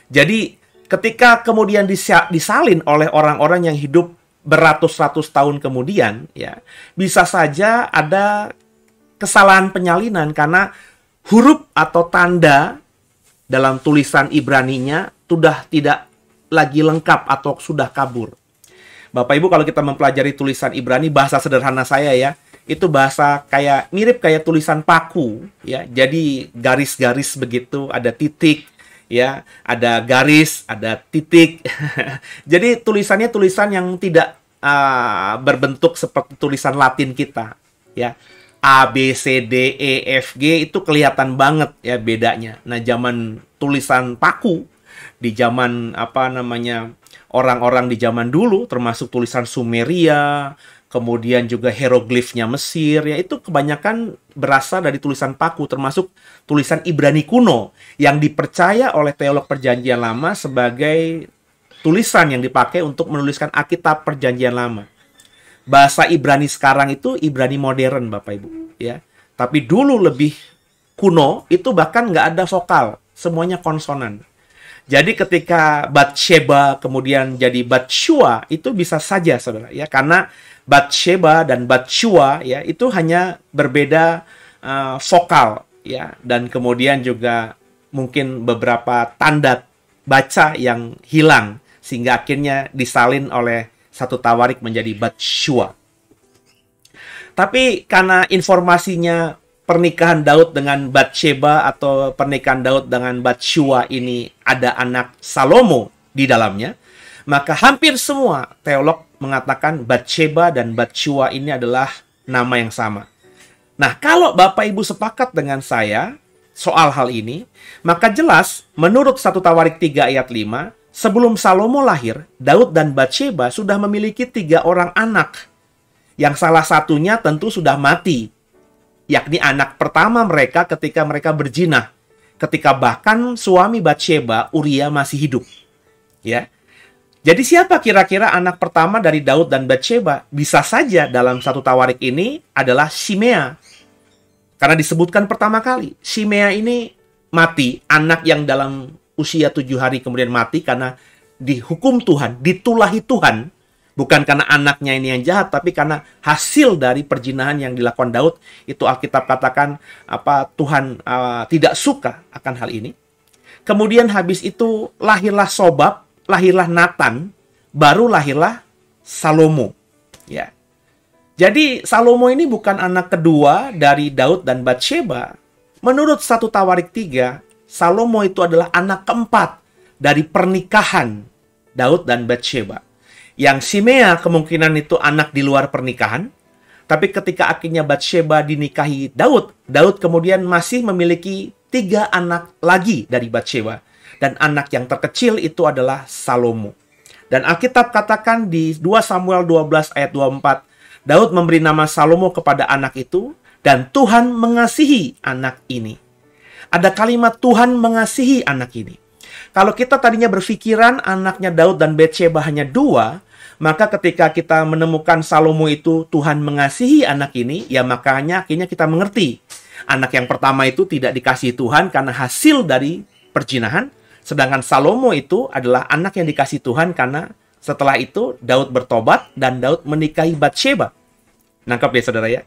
Jadi ketika kemudian disalin oleh orang-orang yang hidup beratus-ratus tahun kemudian, ya bisa saja ada kesalahan penyalinan karena huruf atau tanda dalam tulisan Ibraninya sudah tidak lagi lengkap atau sudah kabur. Bapak Ibu kalau kita mempelajari tulisan Ibrani bahasa sederhana saya ya, itu bahasa kayak mirip kayak tulisan paku ya. Jadi garis-garis begitu, ada titik ya, ada garis, ada titik. Jadi tulisannya tulisan yang tidak uh, berbentuk seperti tulisan Latin kita ya. A B C D E F G itu kelihatan banget ya bedanya. Nah, zaman tulisan paku di zaman apa namanya orang-orang di zaman dulu termasuk tulisan Sumeria, kemudian juga hieroglifnya Mesir ya itu kebanyakan berasal dari tulisan paku termasuk tulisan Ibrani kuno yang dipercaya oleh teolog perjanjian lama sebagai tulisan yang dipakai untuk menuliskan Alkitab perjanjian lama bahasa Ibrani sekarang itu Ibrani modern Bapak Ibu ya tapi dulu lebih kuno itu bahkan nggak ada vokal semuanya konsonan jadi ketika Batsheba kemudian jadi Batshua itu bisa saja saudara ya karena Batsheba dan Batshua ya itu hanya berbeda uh, vokal ya dan kemudian juga mungkin beberapa tanda baca yang hilang sehingga akhirnya disalin oleh satu Tawarik menjadi Batshua. Tapi karena informasinya pernikahan Daud dengan Batsheba atau pernikahan Daud dengan Batshua ini ada anak Salomo di dalamnya, maka hampir semua teolog mengatakan Batsheba dan Batshua ini adalah nama yang sama. Nah, kalau Bapak Ibu sepakat dengan saya soal hal ini, maka jelas menurut Satu Tawarik 3 ayat 5, Sebelum Salomo lahir, Daud dan Bathsheba sudah memiliki tiga orang anak, yang salah satunya tentu sudah mati, yakni anak pertama mereka ketika mereka berjinah, ketika bahkan suami Bathsheba, Uria masih hidup. Ya, jadi siapa kira-kira anak pertama dari Daud dan Bathsheba? Bisa saja dalam satu tawarik ini adalah Simea. Karena disebutkan pertama kali, Simea ini mati, anak yang dalam usia tujuh hari kemudian mati karena dihukum Tuhan, ditulahi Tuhan, bukan karena anaknya ini yang jahat, tapi karena hasil dari perjinahan yang dilakukan Daud itu Alkitab katakan apa Tuhan uh, tidak suka akan hal ini. Kemudian habis itu lahirlah Sobab, lahirlah Nathan, baru lahirlah Salomo. Ya. Jadi Salomo ini bukan anak kedua dari Daud dan Bathsheba. Menurut satu Tawarik tiga Salomo itu adalah anak keempat dari pernikahan Daud dan Bathsheba. Yang Simea kemungkinan itu anak di luar pernikahan, tapi ketika akhirnya Bathsheba dinikahi Daud, Daud kemudian masih memiliki tiga anak lagi dari Bathsheba. Dan anak yang terkecil itu adalah Salomo. Dan Alkitab katakan di 2 Samuel 12 ayat 24, Daud memberi nama Salomo kepada anak itu, dan Tuhan mengasihi anak ini. Ada kalimat Tuhan mengasihi anak ini. Kalau kita tadinya berpikiran anaknya Daud dan Bethsheba hanya dua, maka ketika kita menemukan Salomo itu Tuhan mengasihi anak ini, ya makanya akhirnya kita mengerti. Anak yang pertama itu tidak dikasih Tuhan karena hasil dari perjinahan, sedangkan Salomo itu adalah anak yang dikasih Tuhan karena setelah itu Daud bertobat dan Daud menikahi Bathsheba. Nangkap ya saudara ya.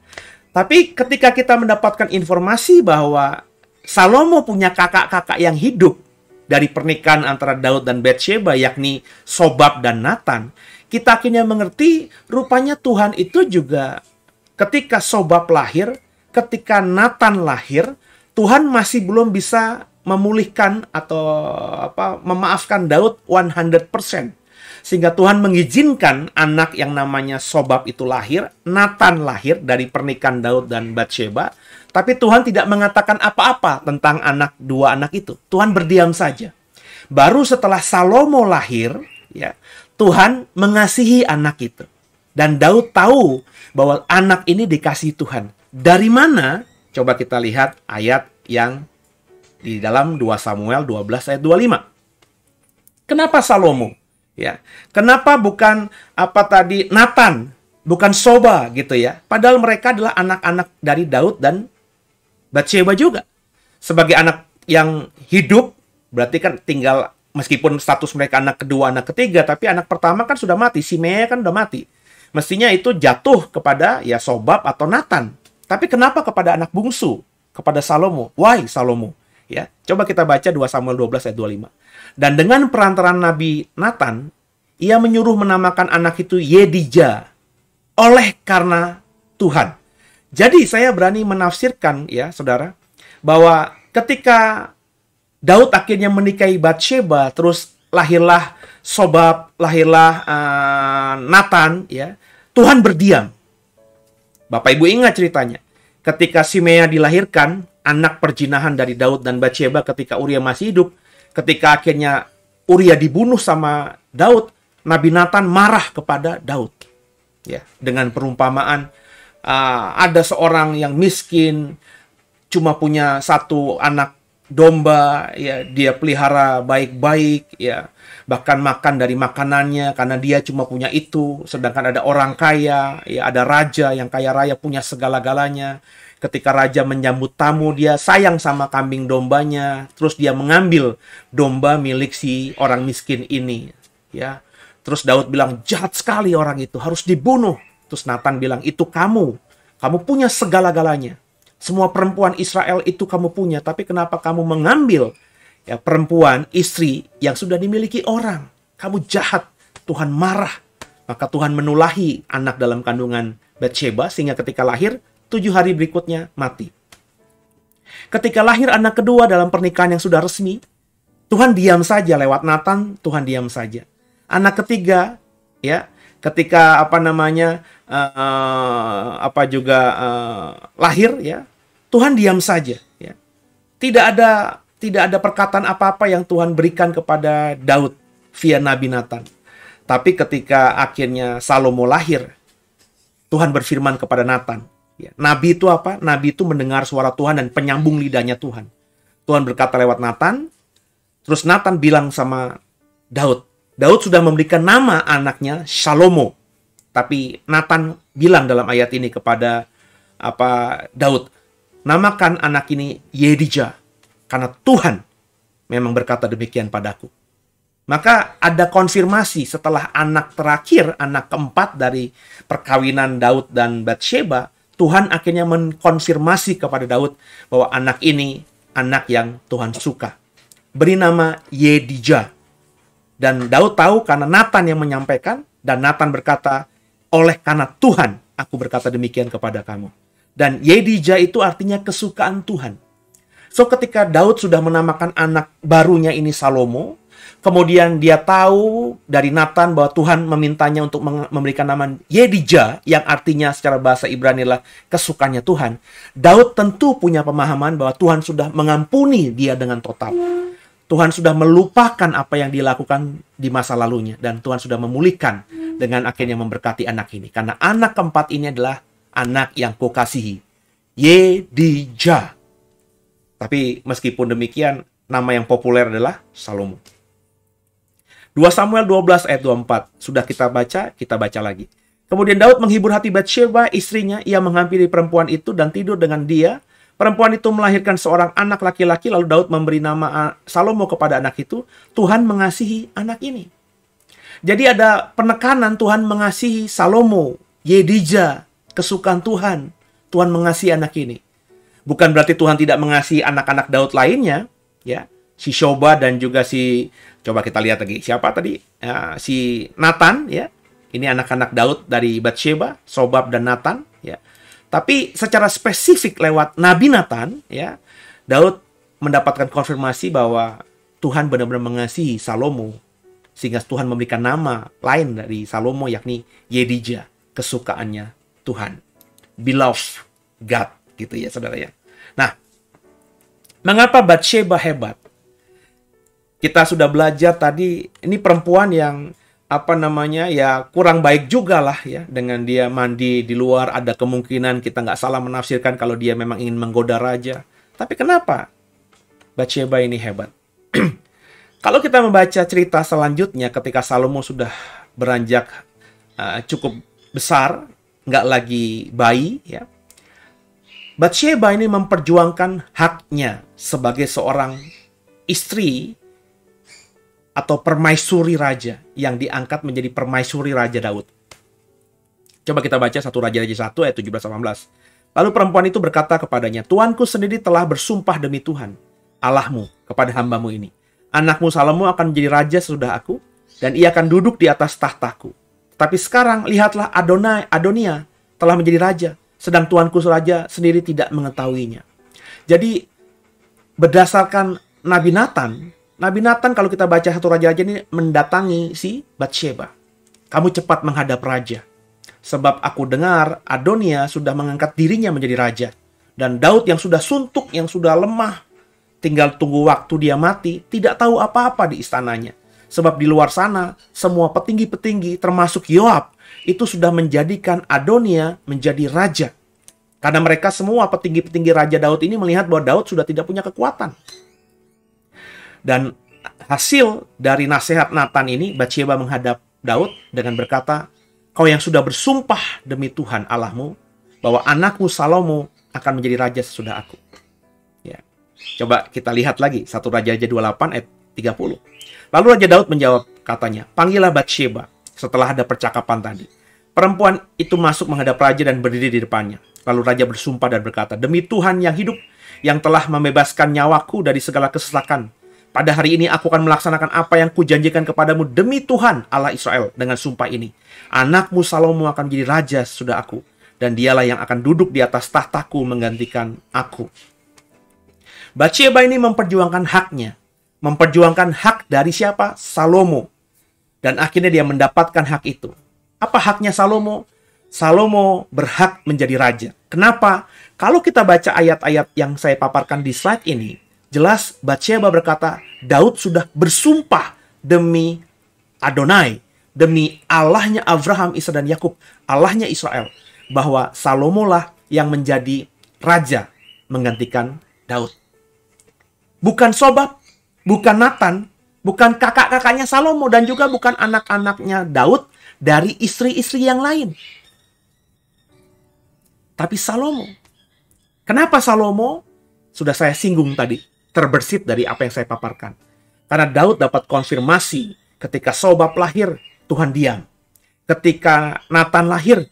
Tapi ketika kita mendapatkan informasi bahwa Salomo punya kakak-kakak yang hidup dari pernikahan antara Daud dan Bathsheba yakni Sobab dan Nathan, kita akhirnya mengerti rupanya Tuhan itu juga ketika Sobab lahir, ketika Nathan lahir, Tuhan masih belum bisa memulihkan atau apa memaafkan Daud 100%. Sehingga Tuhan mengizinkan anak yang namanya Sobab itu lahir, Nathan lahir dari pernikahan Daud dan Bathsheba tapi Tuhan tidak mengatakan apa-apa tentang anak dua anak itu. Tuhan berdiam saja. Baru setelah Salomo lahir, ya, Tuhan mengasihi anak itu. Dan Daud tahu bahwa anak ini dikasih Tuhan. Dari mana? Coba kita lihat ayat yang di dalam 2 Samuel 12 ayat 25. Kenapa Salomo? Ya. Kenapa bukan apa tadi Nathan, bukan Soba gitu ya? Padahal mereka adalah anak-anak dari Daud dan Batseba juga sebagai anak yang hidup berarti kan tinggal meskipun status mereka anak kedua, anak ketiga, tapi anak pertama kan sudah mati, Simea kan sudah mati. Mestinya itu jatuh kepada ya Sobab atau Nathan. Tapi kenapa kepada anak bungsu, kepada Salomo? Why Salomo? Ya, coba kita baca 2 Samuel 12 ayat 25. Dan dengan perantaraan Nabi Nathan, ia menyuruh menamakan anak itu Yedija oleh karena Tuhan. Jadi saya berani menafsirkan ya saudara bahwa ketika Daud akhirnya menikahi Bathsheba terus lahirlah Sobab, lahirlah uh, Nathan ya. Tuhan berdiam. Bapak Ibu ingat ceritanya. Ketika Simea dilahirkan, anak perjinahan dari Daud dan Bathsheba ketika Uria masih hidup, ketika akhirnya Uria dibunuh sama Daud, Nabi Nathan marah kepada Daud. Ya, dengan perumpamaan uh, ada seorang yang miskin cuma punya satu anak domba ya dia pelihara baik-baik ya bahkan makan dari makanannya karena dia cuma punya itu sedangkan ada orang kaya ya ada raja yang kaya raya punya segala-galanya ketika raja menyambut tamu dia sayang sama kambing dombanya terus dia mengambil domba milik si orang miskin ini ya terus Daud bilang jahat sekali orang itu harus dibunuh Terus Nathan bilang, itu kamu. Kamu punya segala-galanya. Semua perempuan Israel itu kamu punya. Tapi kenapa kamu mengambil ya, perempuan, istri yang sudah dimiliki orang. Kamu jahat. Tuhan marah. Maka Tuhan menulahi anak dalam kandungan Bathsheba sehingga ketika lahir, tujuh hari berikutnya mati. Ketika lahir anak kedua dalam pernikahan yang sudah resmi, Tuhan diam saja lewat Nathan, Tuhan diam saja. Anak ketiga, ya, ketika apa namanya uh, uh, apa juga uh, lahir ya Tuhan diam saja ya tidak ada tidak ada perkataan apa-apa yang Tuhan berikan kepada Daud via Nabi Nathan tapi ketika akhirnya Salomo lahir Tuhan berfirman kepada Nathan ya, Nabi itu apa Nabi itu mendengar suara Tuhan dan penyambung lidahnya Tuhan Tuhan berkata lewat Nathan terus Nathan bilang sama Daud Daud sudah memberikan nama anaknya Salomo. Tapi Nathan bilang dalam ayat ini kepada apa Daud, namakan anak ini Yedija karena Tuhan memang berkata demikian padaku. Maka ada konfirmasi setelah anak terakhir, anak keempat dari perkawinan Daud dan Bathsheba, Tuhan akhirnya mengkonfirmasi kepada Daud bahwa anak ini anak yang Tuhan suka. Beri nama Yedija. Dan Daud tahu karena Nathan yang menyampaikan dan Nathan berkata, "Oleh karena Tuhan aku berkata demikian kepada kamu." Dan Yedija itu artinya kesukaan Tuhan. So ketika Daud sudah menamakan anak barunya ini Salomo, kemudian dia tahu dari Nathan bahwa Tuhan memintanya untuk memberikan nama Yedija yang artinya secara bahasa Ibrani adalah kesukaannya Tuhan. Daud tentu punya pemahaman bahwa Tuhan sudah mengampuni dia dengan total. Tuhan sudah melupakan apa yang dilakukan di masa lalunya dan Tuhan sudah memulihkan dengan akhirnya memberkati anak ini karena anak keempat ini adalah anak yang kukasihi Yedija. Tapi meskipun demikian nama yang populer adalah Salomo. 2 Samuel 12 ayat 24 sudah kita baca, kita baca lagi. Kemudian Daud menghibur hati Bathsheba, istrinya, ia menghampiri perempuan itu dan tidur dengan dia Perempuan itu melahirkan seorang anak laki-laki lalu Daud memberi nama ah, Salomo kepada anak itu, Tuhan mengasihi anak ini. Jadi ada penekanan Tuhan mengasihi Salomo, Yedija, kesukaan Tuhan. Tuhan mengasihi anak ini. Bukan berarti Tuhan tidak mengasihi anak-anak Daud lainnya, ya. Si Shoba dan juga si coba kita lihat lagi siapa tadi? Ya, si Nathan ya. Ini anak-anak Daud dari Bathsheba, Sobab dan Nathan ya. Tapi secara spesifik lewat Nabi Nathan, ya, Daud mendapatkan konfirmasi bahwa Tuhan benar-benar mengasihi Salomo sehingga Tuhan memberikan nama lain dari Salomo yakni Yedija, kesukaannya Tuhan. Beloved God gitu ya saudara ya. Nah, mengapa Bathsheba hebat? Kita sudah belajar tadi ini perempuan yang apa namanya ya kurang baik juga lah ya dengan dia mandi di luar ada kemungkinan kita nggak salah menafsirkan kalau dia memang ingin menggoda raja tapi kenapa Bathsheba ini hebat kalau kita membaca cerita selanjutnya ketika Salomo sudah beranjak uh, cukup besar nggak lagi bayi ya Bathsheba ini memperjuangkan haknya sebagai seorang istri atau permaisuri raja yang diangkat menjadi permaisuri raja Daud. Coba kita baca satu Raja-Raja satu ayat 17 18. Lalu perempuan itu berkata kepadanya, "Tuanku sendiri telah bersumpah demi Tuhan, Allahmu kepada hambamu ini. Anakmu Salomo akan menjadi raja sesudah aku dan ia akan duduk di atas tahtaku. Tapi sekarang lihatlah Adonai Adonia telah menjadi raja, sedang tuanku raja sendiri tidak mengetahuinya." Jadi berdasarkan Nabi Nathan, Nabi Nathan kalau kita baca satu raja-raja ini mendatangi si Bathsheba. Kamu cepat menghadap raja. Sebab aku dengar Adonia sudah mengangkat dirinya menjadi raja. Dan Daud yang sudah suntuk, yang sudah lemah, tinggal tunggu waktu dia mati, tidak tahu apa-apa di istananya. Sebab di luar sana, semua petinggi-petinggi termasuk Yoab itu sudah menjadikan Adonia menjadi raja. Karena mereka semua petinggi-petinggi Raja Daud ini melihat bahwa Daud sudah tidak punya kekuatan dan hasil dari nasihat Nathan ini, Bathsheba menghadap Daud dengan berkata, Kau yang sudah bersumpah demi Tuhan Allahmu, bahwa anakmu Salomo akan menjadi raja sesudah aku. Ya. Coba kita lihat lagi, satu Raja-Raja 28 ayat 30. Lalu Raja Daud menjawab katanya, Panggillah Bathsheba setelah ada percakapan tadi. Perempuan itu masuk menghadap raja dan berdiri di depannya. Lalu raja bersumpah dan berkata, Demi Tuhan yang hidup, yang telah membebaskan nyawaku dari segala kesesakan, pada hari ini aku akan melaksanakan apa yang kujanjikan kepadamu demi Tuhan Allah Israel dengan sumpah ini. Anakmu Salomo akan menjadi raja sudah aku. Dan dialah yang akan duduk di atas tahtaku menggantikan aku. Bathsheba ini memperjuangkan haknya. Memperjuangkan hak dari siapa? Salomo. Dan akhirnya dia mendapatkan hak itu. Apa haknya Salomo? Salomo berhak menjadi raja. Kenapa? Kalau kita baca ayat-ayat yang saya paparkan di slide ini, jelas Bathsheba berkata, Daud sudah bersumpah demi Adonai, demi Allahnya Abraham, Isa dan Yakub, Allahnya Israel, bahwa Salomo lah yang menjadi raja menggantikan Daud. Bukan Sobat, bukan Nathan, bukan kakak-kakaknya Salomo dan juga bukan anak-anaknya Daud dari istri-istri yang lain. Tapi Salomo. Kenapa Salomo? Sudah saya singgung tadi terbersit dari apa yang saya paparkan. Karena Daud dapat konfirmasi ketika Sobab lahir, Tuhan diam. Ketika Nathan lahir,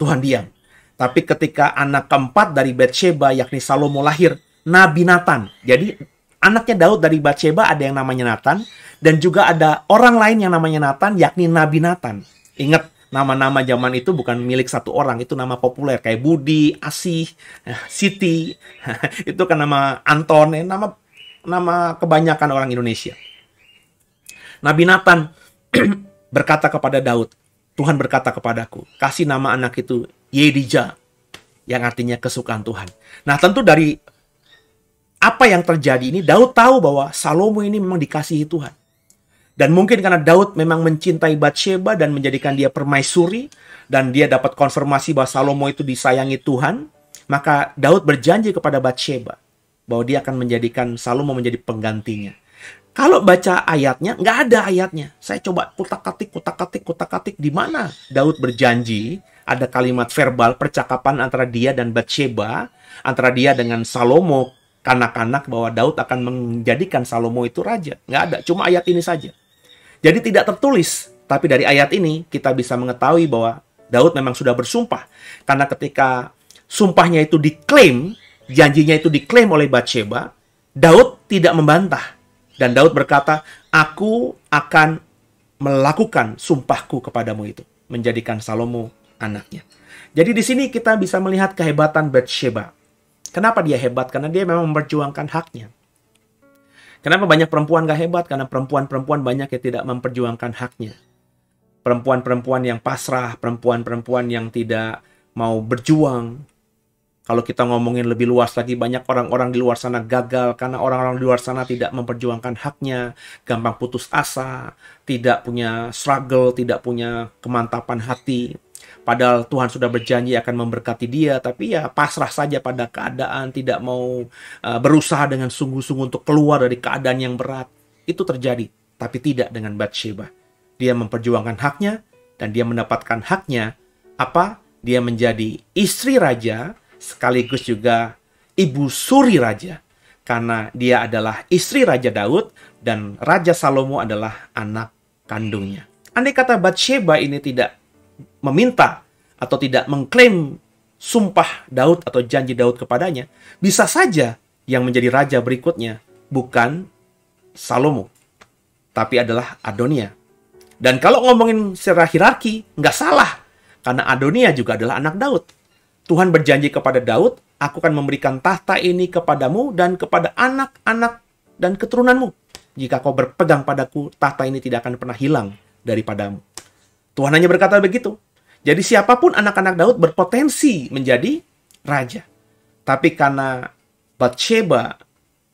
Tuhan diam. Tapi ketika anak keempat dari Bathsheba yakni Salomo lahir, Nabi Nathan. Jadi anaknya Daud dari Bathsheba ada yang namanya Nathan dan juga ada orang lain yang namanya Nathan yakni Nabi Nathan. Ingat nama-nama zaman itu bukan milik satu orang, itu nama populer kayak Budi, Asih, eh, Siti, itu kan nama Anton, eh, nama nama kebanyakan orang Indonesia. Nabi Nathan berkata kepada Daud, Tuhan berkata kepadaku, kasih nama anak itu Yedija, yang artinya kesukaan Tuhan. Nah tentu dari apa yang terjadi ini, Daud tahu bahwa Salomo ini memang dikasihi Tuhan. Dan mungkin karena Daud memang mencintai Bathsheba dan menjadikan dia permaisuri dan dia dapat konfirmasi bahwa Salomo itu disayangi Tuhan, maka Daud berjanji kepada Bathsheba bahwa dia akan menjadikan Salomo menjadi penggantinya. Kalau baca ayatnya, nggak ada ayatnya. Saya coba kutak-katik, kutak-katik, kutak-katik di mana Daud berjanji ada kalimat verbal percakapan antara dia dan Bathsheba, antara dia dengan Salomo kanak-kanak bahwa Daud akan menjadikan Salomo itu raja. Nggak ada, cuma ayat ini saja. Jadi tidak tertulis, tapi dari ayat ini kita bisa mengetahui bahwa Daud memang sudah bersumpah. Karena ketika sumpahnya itu diklaim, janjinya itu diklaim oleh Bathsheba, Daud tidak membantah. Dan Daud berkata, aku akan melakukan sumpahku kepadamu itu. Menjadikan Salomo anaknya. Jadi di sini kita bisa melihat kehebatan Bathsheba. Kenapa dia hebat? Karena dia memang memperjuangkan haknya. Kenapa banyak perempuan gak hebat? Karena perempuan-perempuan banyak yang tidak memperjuangkan haknya. Perempuan-perempuan yang pasrah, perempuan-perempuan yang tidak mau berjuang. Kalau kita ngomongin lebih luas lagi, banyak orang-orang di luar sana gagal karena orang-orang di luar sana tidak memperjuangkan haknya, gampang putus asa, tidak punya struggle, tidak punya kemantapan hati. Padahal Tuhan sudah berjanji akan memberkati dia, tapi ya pasrah saja pada keadaan, tidak mau uh, berusaha dengan sungguh-sungguh untuk keluar dari keadaan yang berat. Itu terjadi, tapi tidak dengan Bathsheba. Dia memperjuangkan haknya dan dia mendapatkan haknya apa? Dia menjadi istri raja sekaligus juga ibu suri raja karena dia adalah istri Raja Daud dan Raja Salomo adalah anak kandungnya. Andai kata Bathsheba ini tidak meminta atau tidak mengklaim sumpah Daud atau janji Daud kepadanya, bisa saja yang menjadi raja berikutnya bukan Salomo, tapi adalah Adonia. Dan kalau ngomongin secara hierarki, nggak salah, karena Adonia juga adalah anak Daud. Tuhan berjanji kepada Daud, aku akan memberikan tahta ini kepadamu dan kepada anak-anak dan keturunanmu. Jika kau berpegang padaku, tahta ini tidak akan pernah hilang daripadamu. Tuhan hanya berkata begitu. Jadi siapapun anak-anak Daud berpotensi menjadi raja. Tapi karena Bathsheba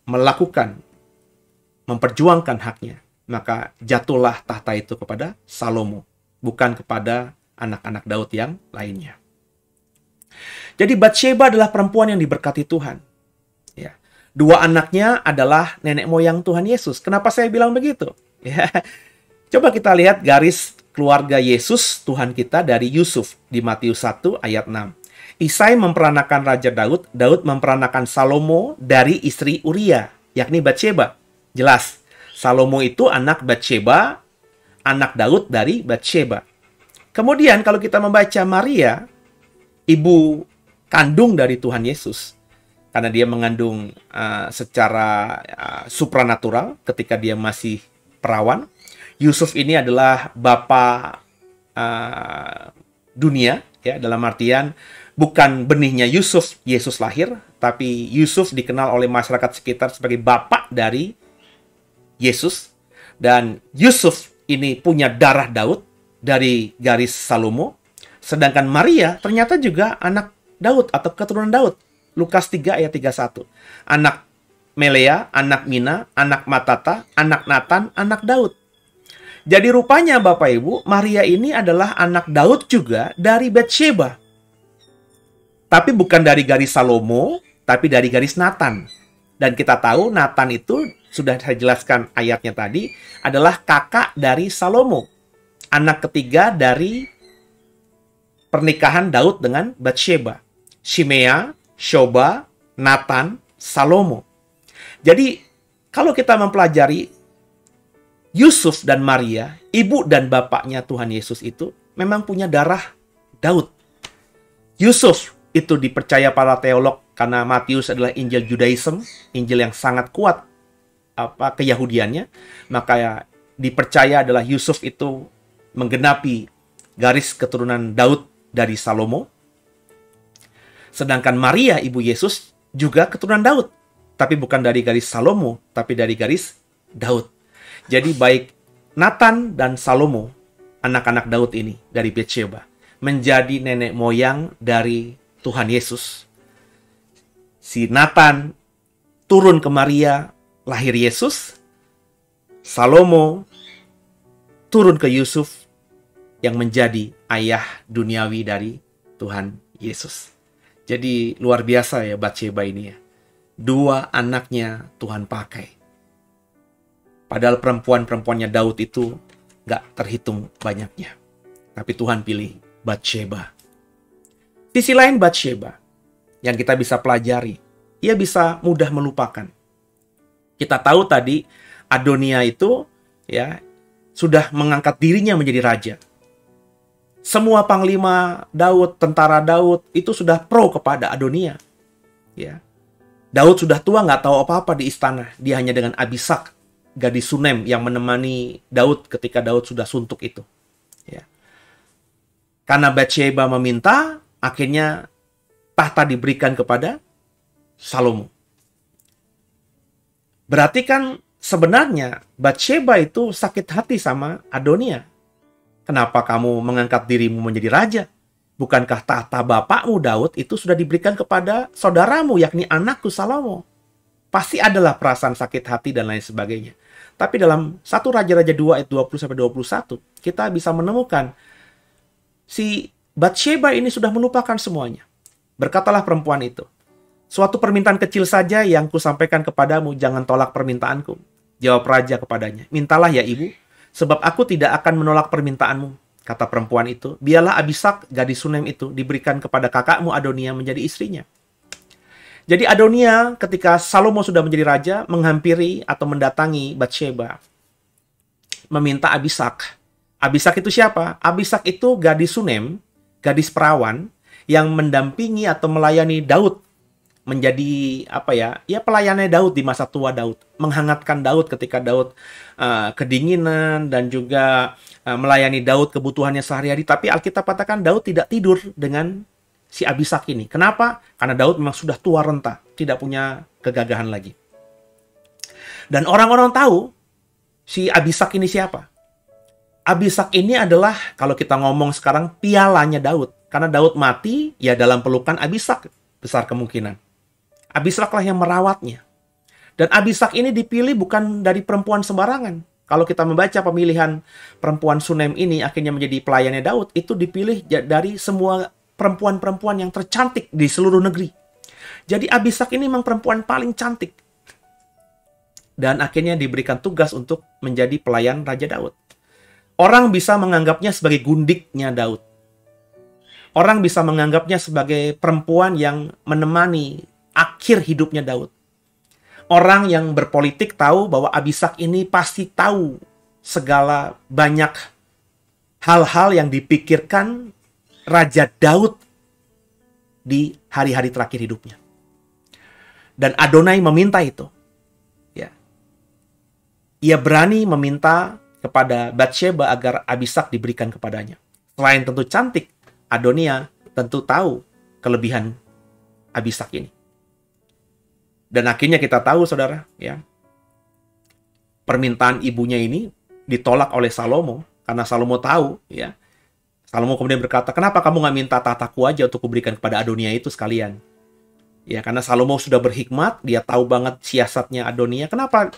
melakukan, memperjuangkan haknya, maka jatuhlah tahta itu kepada Salomo, bukan kepada anak-anak Daud yang lainnya. Jadi Bathsheba adalah perempuan yang diberkati Tuhan. Ya. Dua anaknya adalah nenek moyang Tuhan Yesus. Kenapa saya bilang begitu? Ya. Coba kita lihat garis keluarga Yesus Tuhan kita dari Yusuf di Matius 1 ayat 6. Isai memperanakan Raja Daud, Daud memperanakan Salomo dari istri Uria, yakni Bathsheba. Jelas, Salomo itu anak Bathsheba, anak Daud dari Bathsheba. Kemudian kalau kita membaca Maria, ibu kandung dari Tuhan Yesus, karena dia mengandung uh, secara uh, supranatural ketika dia masih perawan, Yusuf ini adalah bapak uh, ah, dunia ya dalam artian bukan benihnya Yusuf Yesus lahir tapi Yusuf dikenal oleh masyarakat sekitar sebagai bapak dari Yesus dan Yusuf ini punya darah Daud dari garis Salomo sedangkan Maria ternyata juga anak Daud atau keturunan Daud Lukas 3 ayat 31 anak Melea, anak Mina, anak Matata, anak Nathan, anak Daud. Jadi rupanya Bapak Ibu, Maria ini adalah anak Daud juga dari Bathsheba. Tapi bukan dari garis Salomo, tapi dari garis Nathan. Dan kita tahu Nathan itu sudah saya jelaskan ayatnya tadi adalah kakak dari Salomo. Anak ketiga dari pernikahan Daud dengan Bathsheba. Shimea, Shoba, Nathan, Salomo. Jadi kalau kita mempelajari Yusuf dan Maria, ibu dan bapaknya Tuhan Yesus itu memang punya darah Daud. Yusuf itu dipercaya para teolog karena Matius adalah Injil Judaism, Injil yang sangat kuat apa keyahudiannya, maka dipercaya adalah Yusuf itu menggenapi garis keturunan Daud dari Salomo. Sedangkan Maria ibu Yesus juga keturunan Daud, tapi bukan dari garis Salomo, tapi dari garis Daud. Jadi baik Nathan dan Salomo, anak-anak Daud ini dari Bethsheba, menjadi nenek moyang dari Tuhan Yesus. Si Nathan turun ke Maria, lahir Yesus. Salomo turun ke Yusuf yang menjadi ayah duniawi dari Tuhan Yesus. Jadi luar biasa ya Bathsheba ini ya. Dua anaknya Tuhan pakai Padahal perempuan-perempuannya Daud itu gak terhitung banyaknya. Tapi Tuhan pilih Bathsheba. Sisi lain Bathsheba yang kita bisa pelajari, ia bisa mudah melupakan. Kita tahu tadi Adonia itu ya sudah mengangkat dirinya menjadi raja. Semua panglima Daud, tentara Daud itu sudah pro kepada Adonia. Ya. Daud sudah tua nggak tahu apa-apa di istana. Dia hanya dengan Abisak gadis Sunem yang menemani Daud ketika Daud sudah suntuk itu. Ya. Karena Bathsheba meminta, akhirnya tahta diberikan kepada Salomo. Berarti kan sebenarnya Bathsheba itu sakit hati sama Adonia. Kenapa kamu mengangkat dirimu menjadi raja? Bukankah tahta bapakmu Daud itu sudah diberikan kepada saudaramu yakni anakku Salomo? Pasti adalah perasaan sakit hati dan lain sebagainya. Tapi dalam satu Raja-Raja 2 ayat 20 sampai 21, kita bisa menemukan si Bathsheba ini sudah melupakan semuanya. Berkatalah perempuan itu, Suatu permintaan kecil saja yang kusampaikan kepadamu, jangan tolak permintaanku. Jawab raja kepadanya, mintalah ya ibu, sebab aku tidak akan menolak permintaanmu. Kata perempuan itu, biarlah Abisak, gadis Sunem itu, diberikan kepada kakakmu Adonia menjadi istrinya. Jadi Adonia ketika Salomo sudah menjadi raja menghampiri atau mendatangi Bathsheba. Meminta Abisak. Abisak itu siapa? Abisak itu gadis Sunem, gadis perawan yang mendampingi atau melayani Daud menjadi apa ya? Ya pelayannya Daud di masa tua Daud, menghangatkan Daud ketika Daud uh, kedinginan dan juga uh, melayani Daud kebutuhannya sehari-hari. Tapi Alkitab katakan Daud tidak tidur dengan si Abisak ini. Kenapa? Karena Daud memang sudah tua renta, tidak punya kegagahan lagi. Dan orang-orang tahu si Abisak ini siapa. Abisak ini adalah kalau kita ngomong sekarang pialanya Daud. Karena Daud mati ya dalam pelukan Abisak besar kemungkinan. Abisaklah yang merawatnya. Dan Abisak ini dipilih bukan dari perempuan sembarangan. Kalau kita membaca pemilihan perempuan Sunem ini akhirnya menjadi pelayannya Daud, itu dipilih dari semua perempuan-perempuan yang tercantik di seluruh negeri. Jadi Abisak ini memang perempuan paling cantik. Dan akhirnya diberikan tugas untuk menjadi pelayan Raja Daud. Orang bisa menganggapnya sebagai gundiknya Daud. Orang bisa menganggapnya sebagai perempuan yang menemani akhir hidupnya Daud. Orang yang berpolitik tahu bahwa Abisak ini pasti tahu segala banyak hal-hal yang dipikirkan Raja Daud di hari-hari terakhir hidupnya. Dan Adonai meminta itu. Ya. Ia berani meminta kepada Bathsheba agar Abisak diberikan kepadanya. Selain tentu cantik, Adonia tentu tahu kelebihan Abisak ini. Dan akhirnya kita tahu saudara, ya. Permintaan ibunya ini ditolak oleh Salomo karena Salomo tahu, ya, Salomo kemudian berkata, kenapa kamu nggak minta tataku aja untuk kuberikan kepada Adonia itu sekalian? Ya, karena Salomo sudah berhikmat, dia tahu banget siasatnya Adonia. Kenapa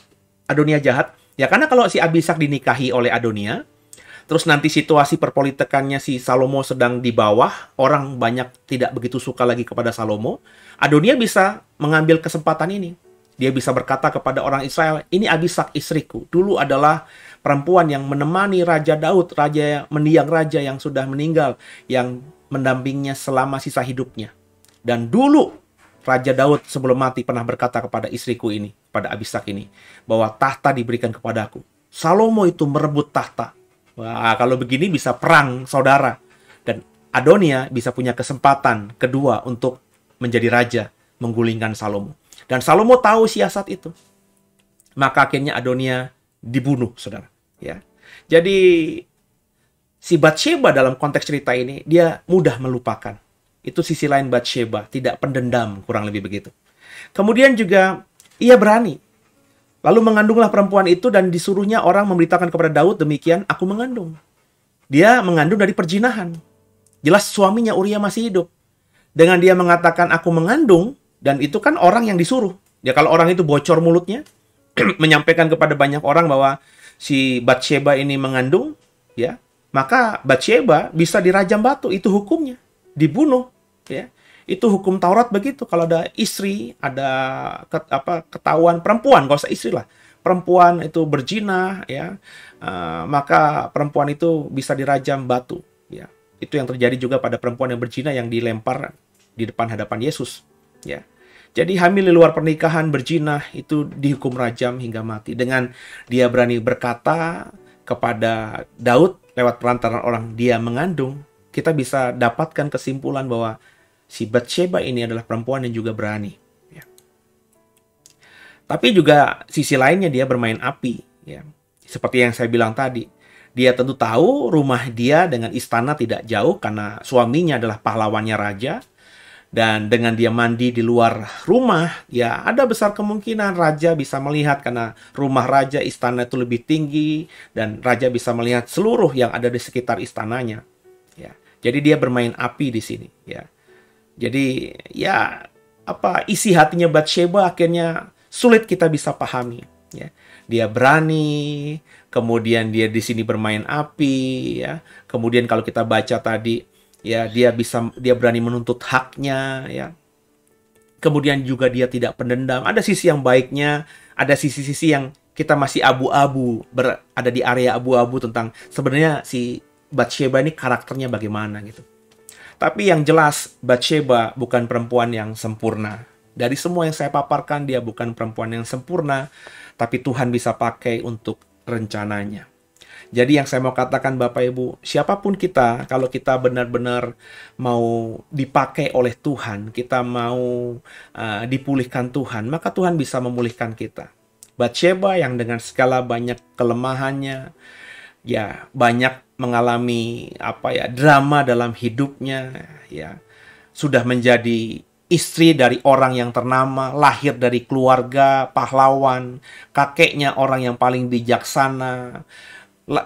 Adonia jahat? Ya, karena kalau si Abisak dinikahi oleh Adonia, terus nanti situasi perpolitikannya si Salomo sedang di bawah, orang banyak tidak begitu suka lagi kepada Salomo, Adonia bisa mengambil kesempatan ini. Dia bisa berkata kepada orang Israel, ini Abisak istriku, dulu adalah perempuan yang menemani Raja Daud, raja mendiang raja yang sudah meninggal, yang mendampingnya selama sisa hidupnya. Dan dulu Raja Daud sebelum mati pernah berkata kepada istriku ini, pada Abisak ini, bahwa tahta diberikan kepadaku. Salomo itu merebut tahta. Wah, kalau begini bisa perang saudara. Dan Adonia bisa punya kesempatan kedua untuk menjadi raja, menggulingkan Salomo. Dan Salomo tahu siasat itu. Maka akhirnya Adonia dibunuh, saudara ya. Jadi si Bathsheba dalam konteks cerita ini dia mudah melupakan. Itu sisi lain Bathsheba, tidak pendendam kurang lebih begitu. Kemudian juga ia berani. Lalu mengandunglah perempuan itu dan disuruhnya orang memberitakan kepada Daud demikian aku mengandung. Dia mengandung dari perjinahan. Jelas suaminya Uria masih hidup. Dengan dia mengatakan aku mengandung dan itu kan orang yang disuruh. Ya kalau orang itu bocor mulutnya menyampaikan kepada banyak orang bahwa si Batsheba ini mengandung, ya, maka Batsheba bisa dirajam batu, itu hukumnya, dibunuh, ya. Itu hukum Taurat begitu. Kalau ada istri, ada ket, apa ketahuan perempuan, gak usah istri lah. Perempuan itu berzina, ya, uh, maka perempuan itu bisa dirajam batu, ya. Itu yang terjadi juga pada perempuan yang berzina yang dilempar di depan hadapan Yesus, ya. Jadi hamil di luar pernikahan, berzina itu dihukum rajam hingga mati. Dengan dia berani berkata kepada Daud lewat perantara orang dia mengandung, kita bisa dapatkan kesimpulan bahwa si Bathsheba ini adalah perempuan yang juga berani. Ya. Tapi juga sisi lainnya dia bermain api. Ya. Seperti yang saya bilang tadi, dia tentu tahu rumah dia dengan istana tidak jauh karena suaminya adalah pahlawannya raja. Dan dengan dia mandi di luar rumah, ya ada besar kemungkinan raja bisa melihat karena rumah raja istana itu lebih tinggi dan raja bisa melihat seluruh yang ada di sekitar istananya. Ya. Jadi dia bermain api di sini, ya. Jadi ya apa isi hatinya Bathsheba akhirnya sulit kita bisa pahami, ya. Dia berani, kemudian dia di sini bermain api, ya. Kemudian kalau kita baca tadi ya dia bisa dia berani menuntut haknya ya kemudian juga dia tidak pendendam ada sisi yang baiknya ada sisi-sisi yang kita masih abu-abu berada di area abu-abu tentang sebenarnya si Bathsheba ini karakternya bagaimana gitu tapi yang jelas Bathsheba bukan perempuan yang sempurna dari semua yang saya paparkan dia bukan perempuan yang sempurna tapi Tuhan bisa pakai untuk rencananya jadi yang saya mau katakan Bapak Ibu, siapapun kita, kalau kita benar-benar mau dipakai oleh Tuhan, kita mau uh, dipulihkan Tuhan, maka Tuhan bisa memulihkan kita. Batsheba yang dengan segala banyak kelemahannya, ya banyak mengalami apa ya drama dalam hidupnya, ya sudah menjadi istri dari orang yang ternama, lahir dari keluarga pahlawan, kakeknya orang yang paling bijaksana,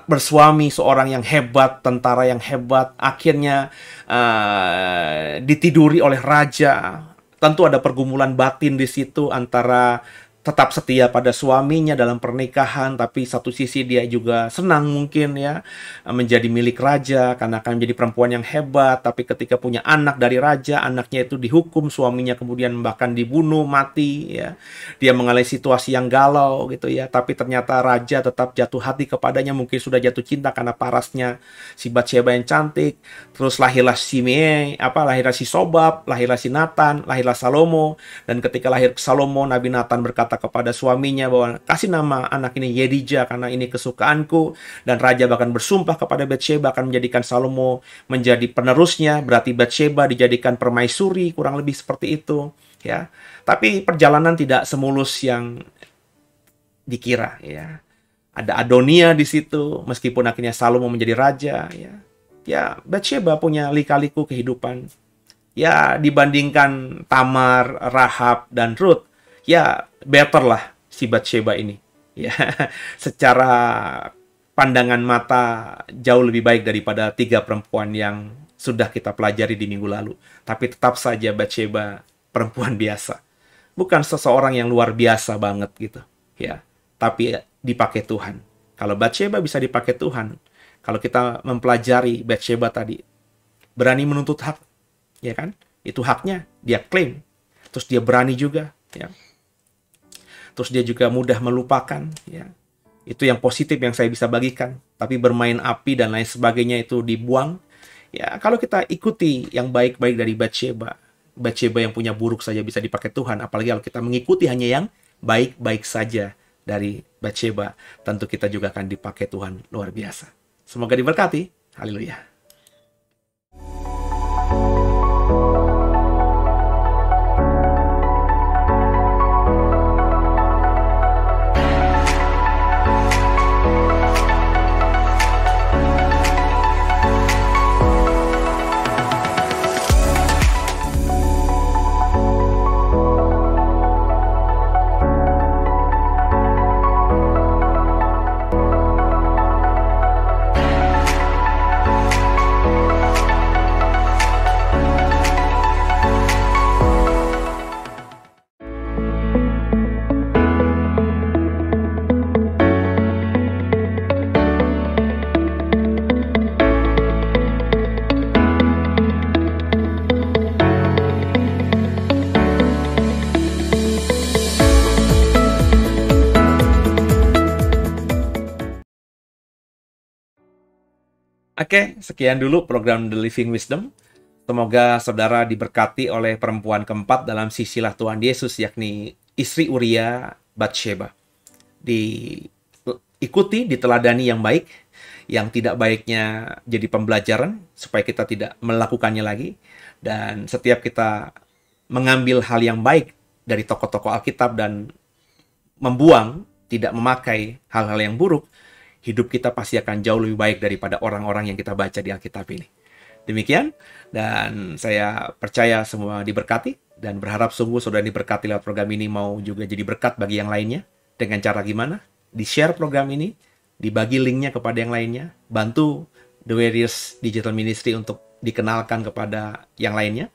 bersuami seorang yang hebat, tentara yang hebat, akhirnya uh, ditiduri oleh raja. Tentu ada pergumulan batin di situ antara tetap setia pada suaminya dalam pernikahan, tapi satu sisi dia juga senang mungkin ya menjadi milik raja karena akan menjadi perempuan yang hebat, tapi ketika punya anak dari raja, anaknya itu dihukum, suaminya kemudian bahkan dibunuh, mati ya. Dia mengalami situasi yang galau gitu ya, tapi ternyata raja tetap jatuh hati kepadanya, mungkin sudah jatuh cinta karena parasnya si Batsheba yang cantik, terus lahirlah si Mie, apa lahirlah si Sobab, lahirlah si Nathan, lahirlah Salomo, dan ketika lahir Salomo Nabi Nathan berkata kepada suaminya bahwa kasih nama anak ini Yedija karena ini kesukaanku dan raja bahkan bersumpah kepada Bathsheba akan menjadikan Salomo menjadi penerusnya berarti Bathsheba dijadikan permaisuri kurang lebih seperti itu ya. Tapi perjalanan tidak semulus yang dikira ya. Ada Adonia di situ meskipun akhirnya Salomo menjadi raja ya. Ya Bathsheba punya lika-liku kehidupan ya dibandingkan Tamar, Rahab, dan Ruth, ya better lah si Bathsheba ini. Ya, secara pandangan mata jauh lebih baik daripada tiga perempuan yang sudah kita pelajari di minggu lalu. Tapi tetap saja Bathsheba perempuan biasa. Bukan seseorang yang luar biasa banget gitu. Ya, tapi dipakai Tuhan. Kalau Bathsheba bisa dipakai Tuhan, kalau kita mempelajari Bathsheba tadi, berani menuntut hak, ya kan? Itu haknya, dia klaim. Terus dia berani juga, ya terus dia juga mudah melupakan ya itu yang positif yang saya bisa bagikan tapi bermain api dan lain sebagainya itu dibuang ya kalau kita ikuti yang baik-baik dari Bathsheba Bathsheba yang punya buruk saja bisa dipakai Tuhan apalagi kalau kita mengikuti hanya yang baik-baik saja dari Bathsheba tentu kita juga akan dipakai Tuhan luar biasa semoga diberkati haleluya Oke, sekian dulu program The Living Wisdom. Semoga saudara diberkati oleh perempuan keempat dalam sisilah Tuhan Yesus, yakni istri Uria Batsheba. Diikuti, diteladani yang baik, yang tidak baiknya jadi pembelajaran, supaya kita tidak melakukannya lagi. Dan setiap kita mengambil hal yang baik dari tokoh-tokoh Alkitab dan membuang, tidak memakai hal-hal yang buruk, hidup kita pasti akan jauh lebih baik daripada orang-orang yang kita baca di Alkitab ini. Demikian, dan saya percaya semua diberkati, dan berharap sungguh saudara diberkati lewat program ini mau juga jadi berkat bagi yang lainnya. Dengan cara gimana? Di-share program ini, dibagi linknya kepada yang lainnya, bantu The Various Digital Ministry untuk dikenalkan kepada yang lainnya,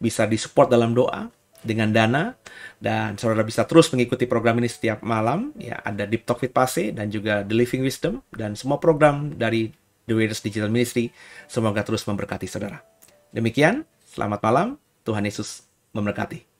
bisa disupport dalam doa, dengan dana dan saudara bisa terus mengikuti program ini setiap malam ya ada Deep Talk with Pase dan juga The Living Wisdom dan semua program dari The Weirdest Digital Ministry semoga terus memberkati saudara. Demikian, selamat malam. Tuhan Yesus memberkati.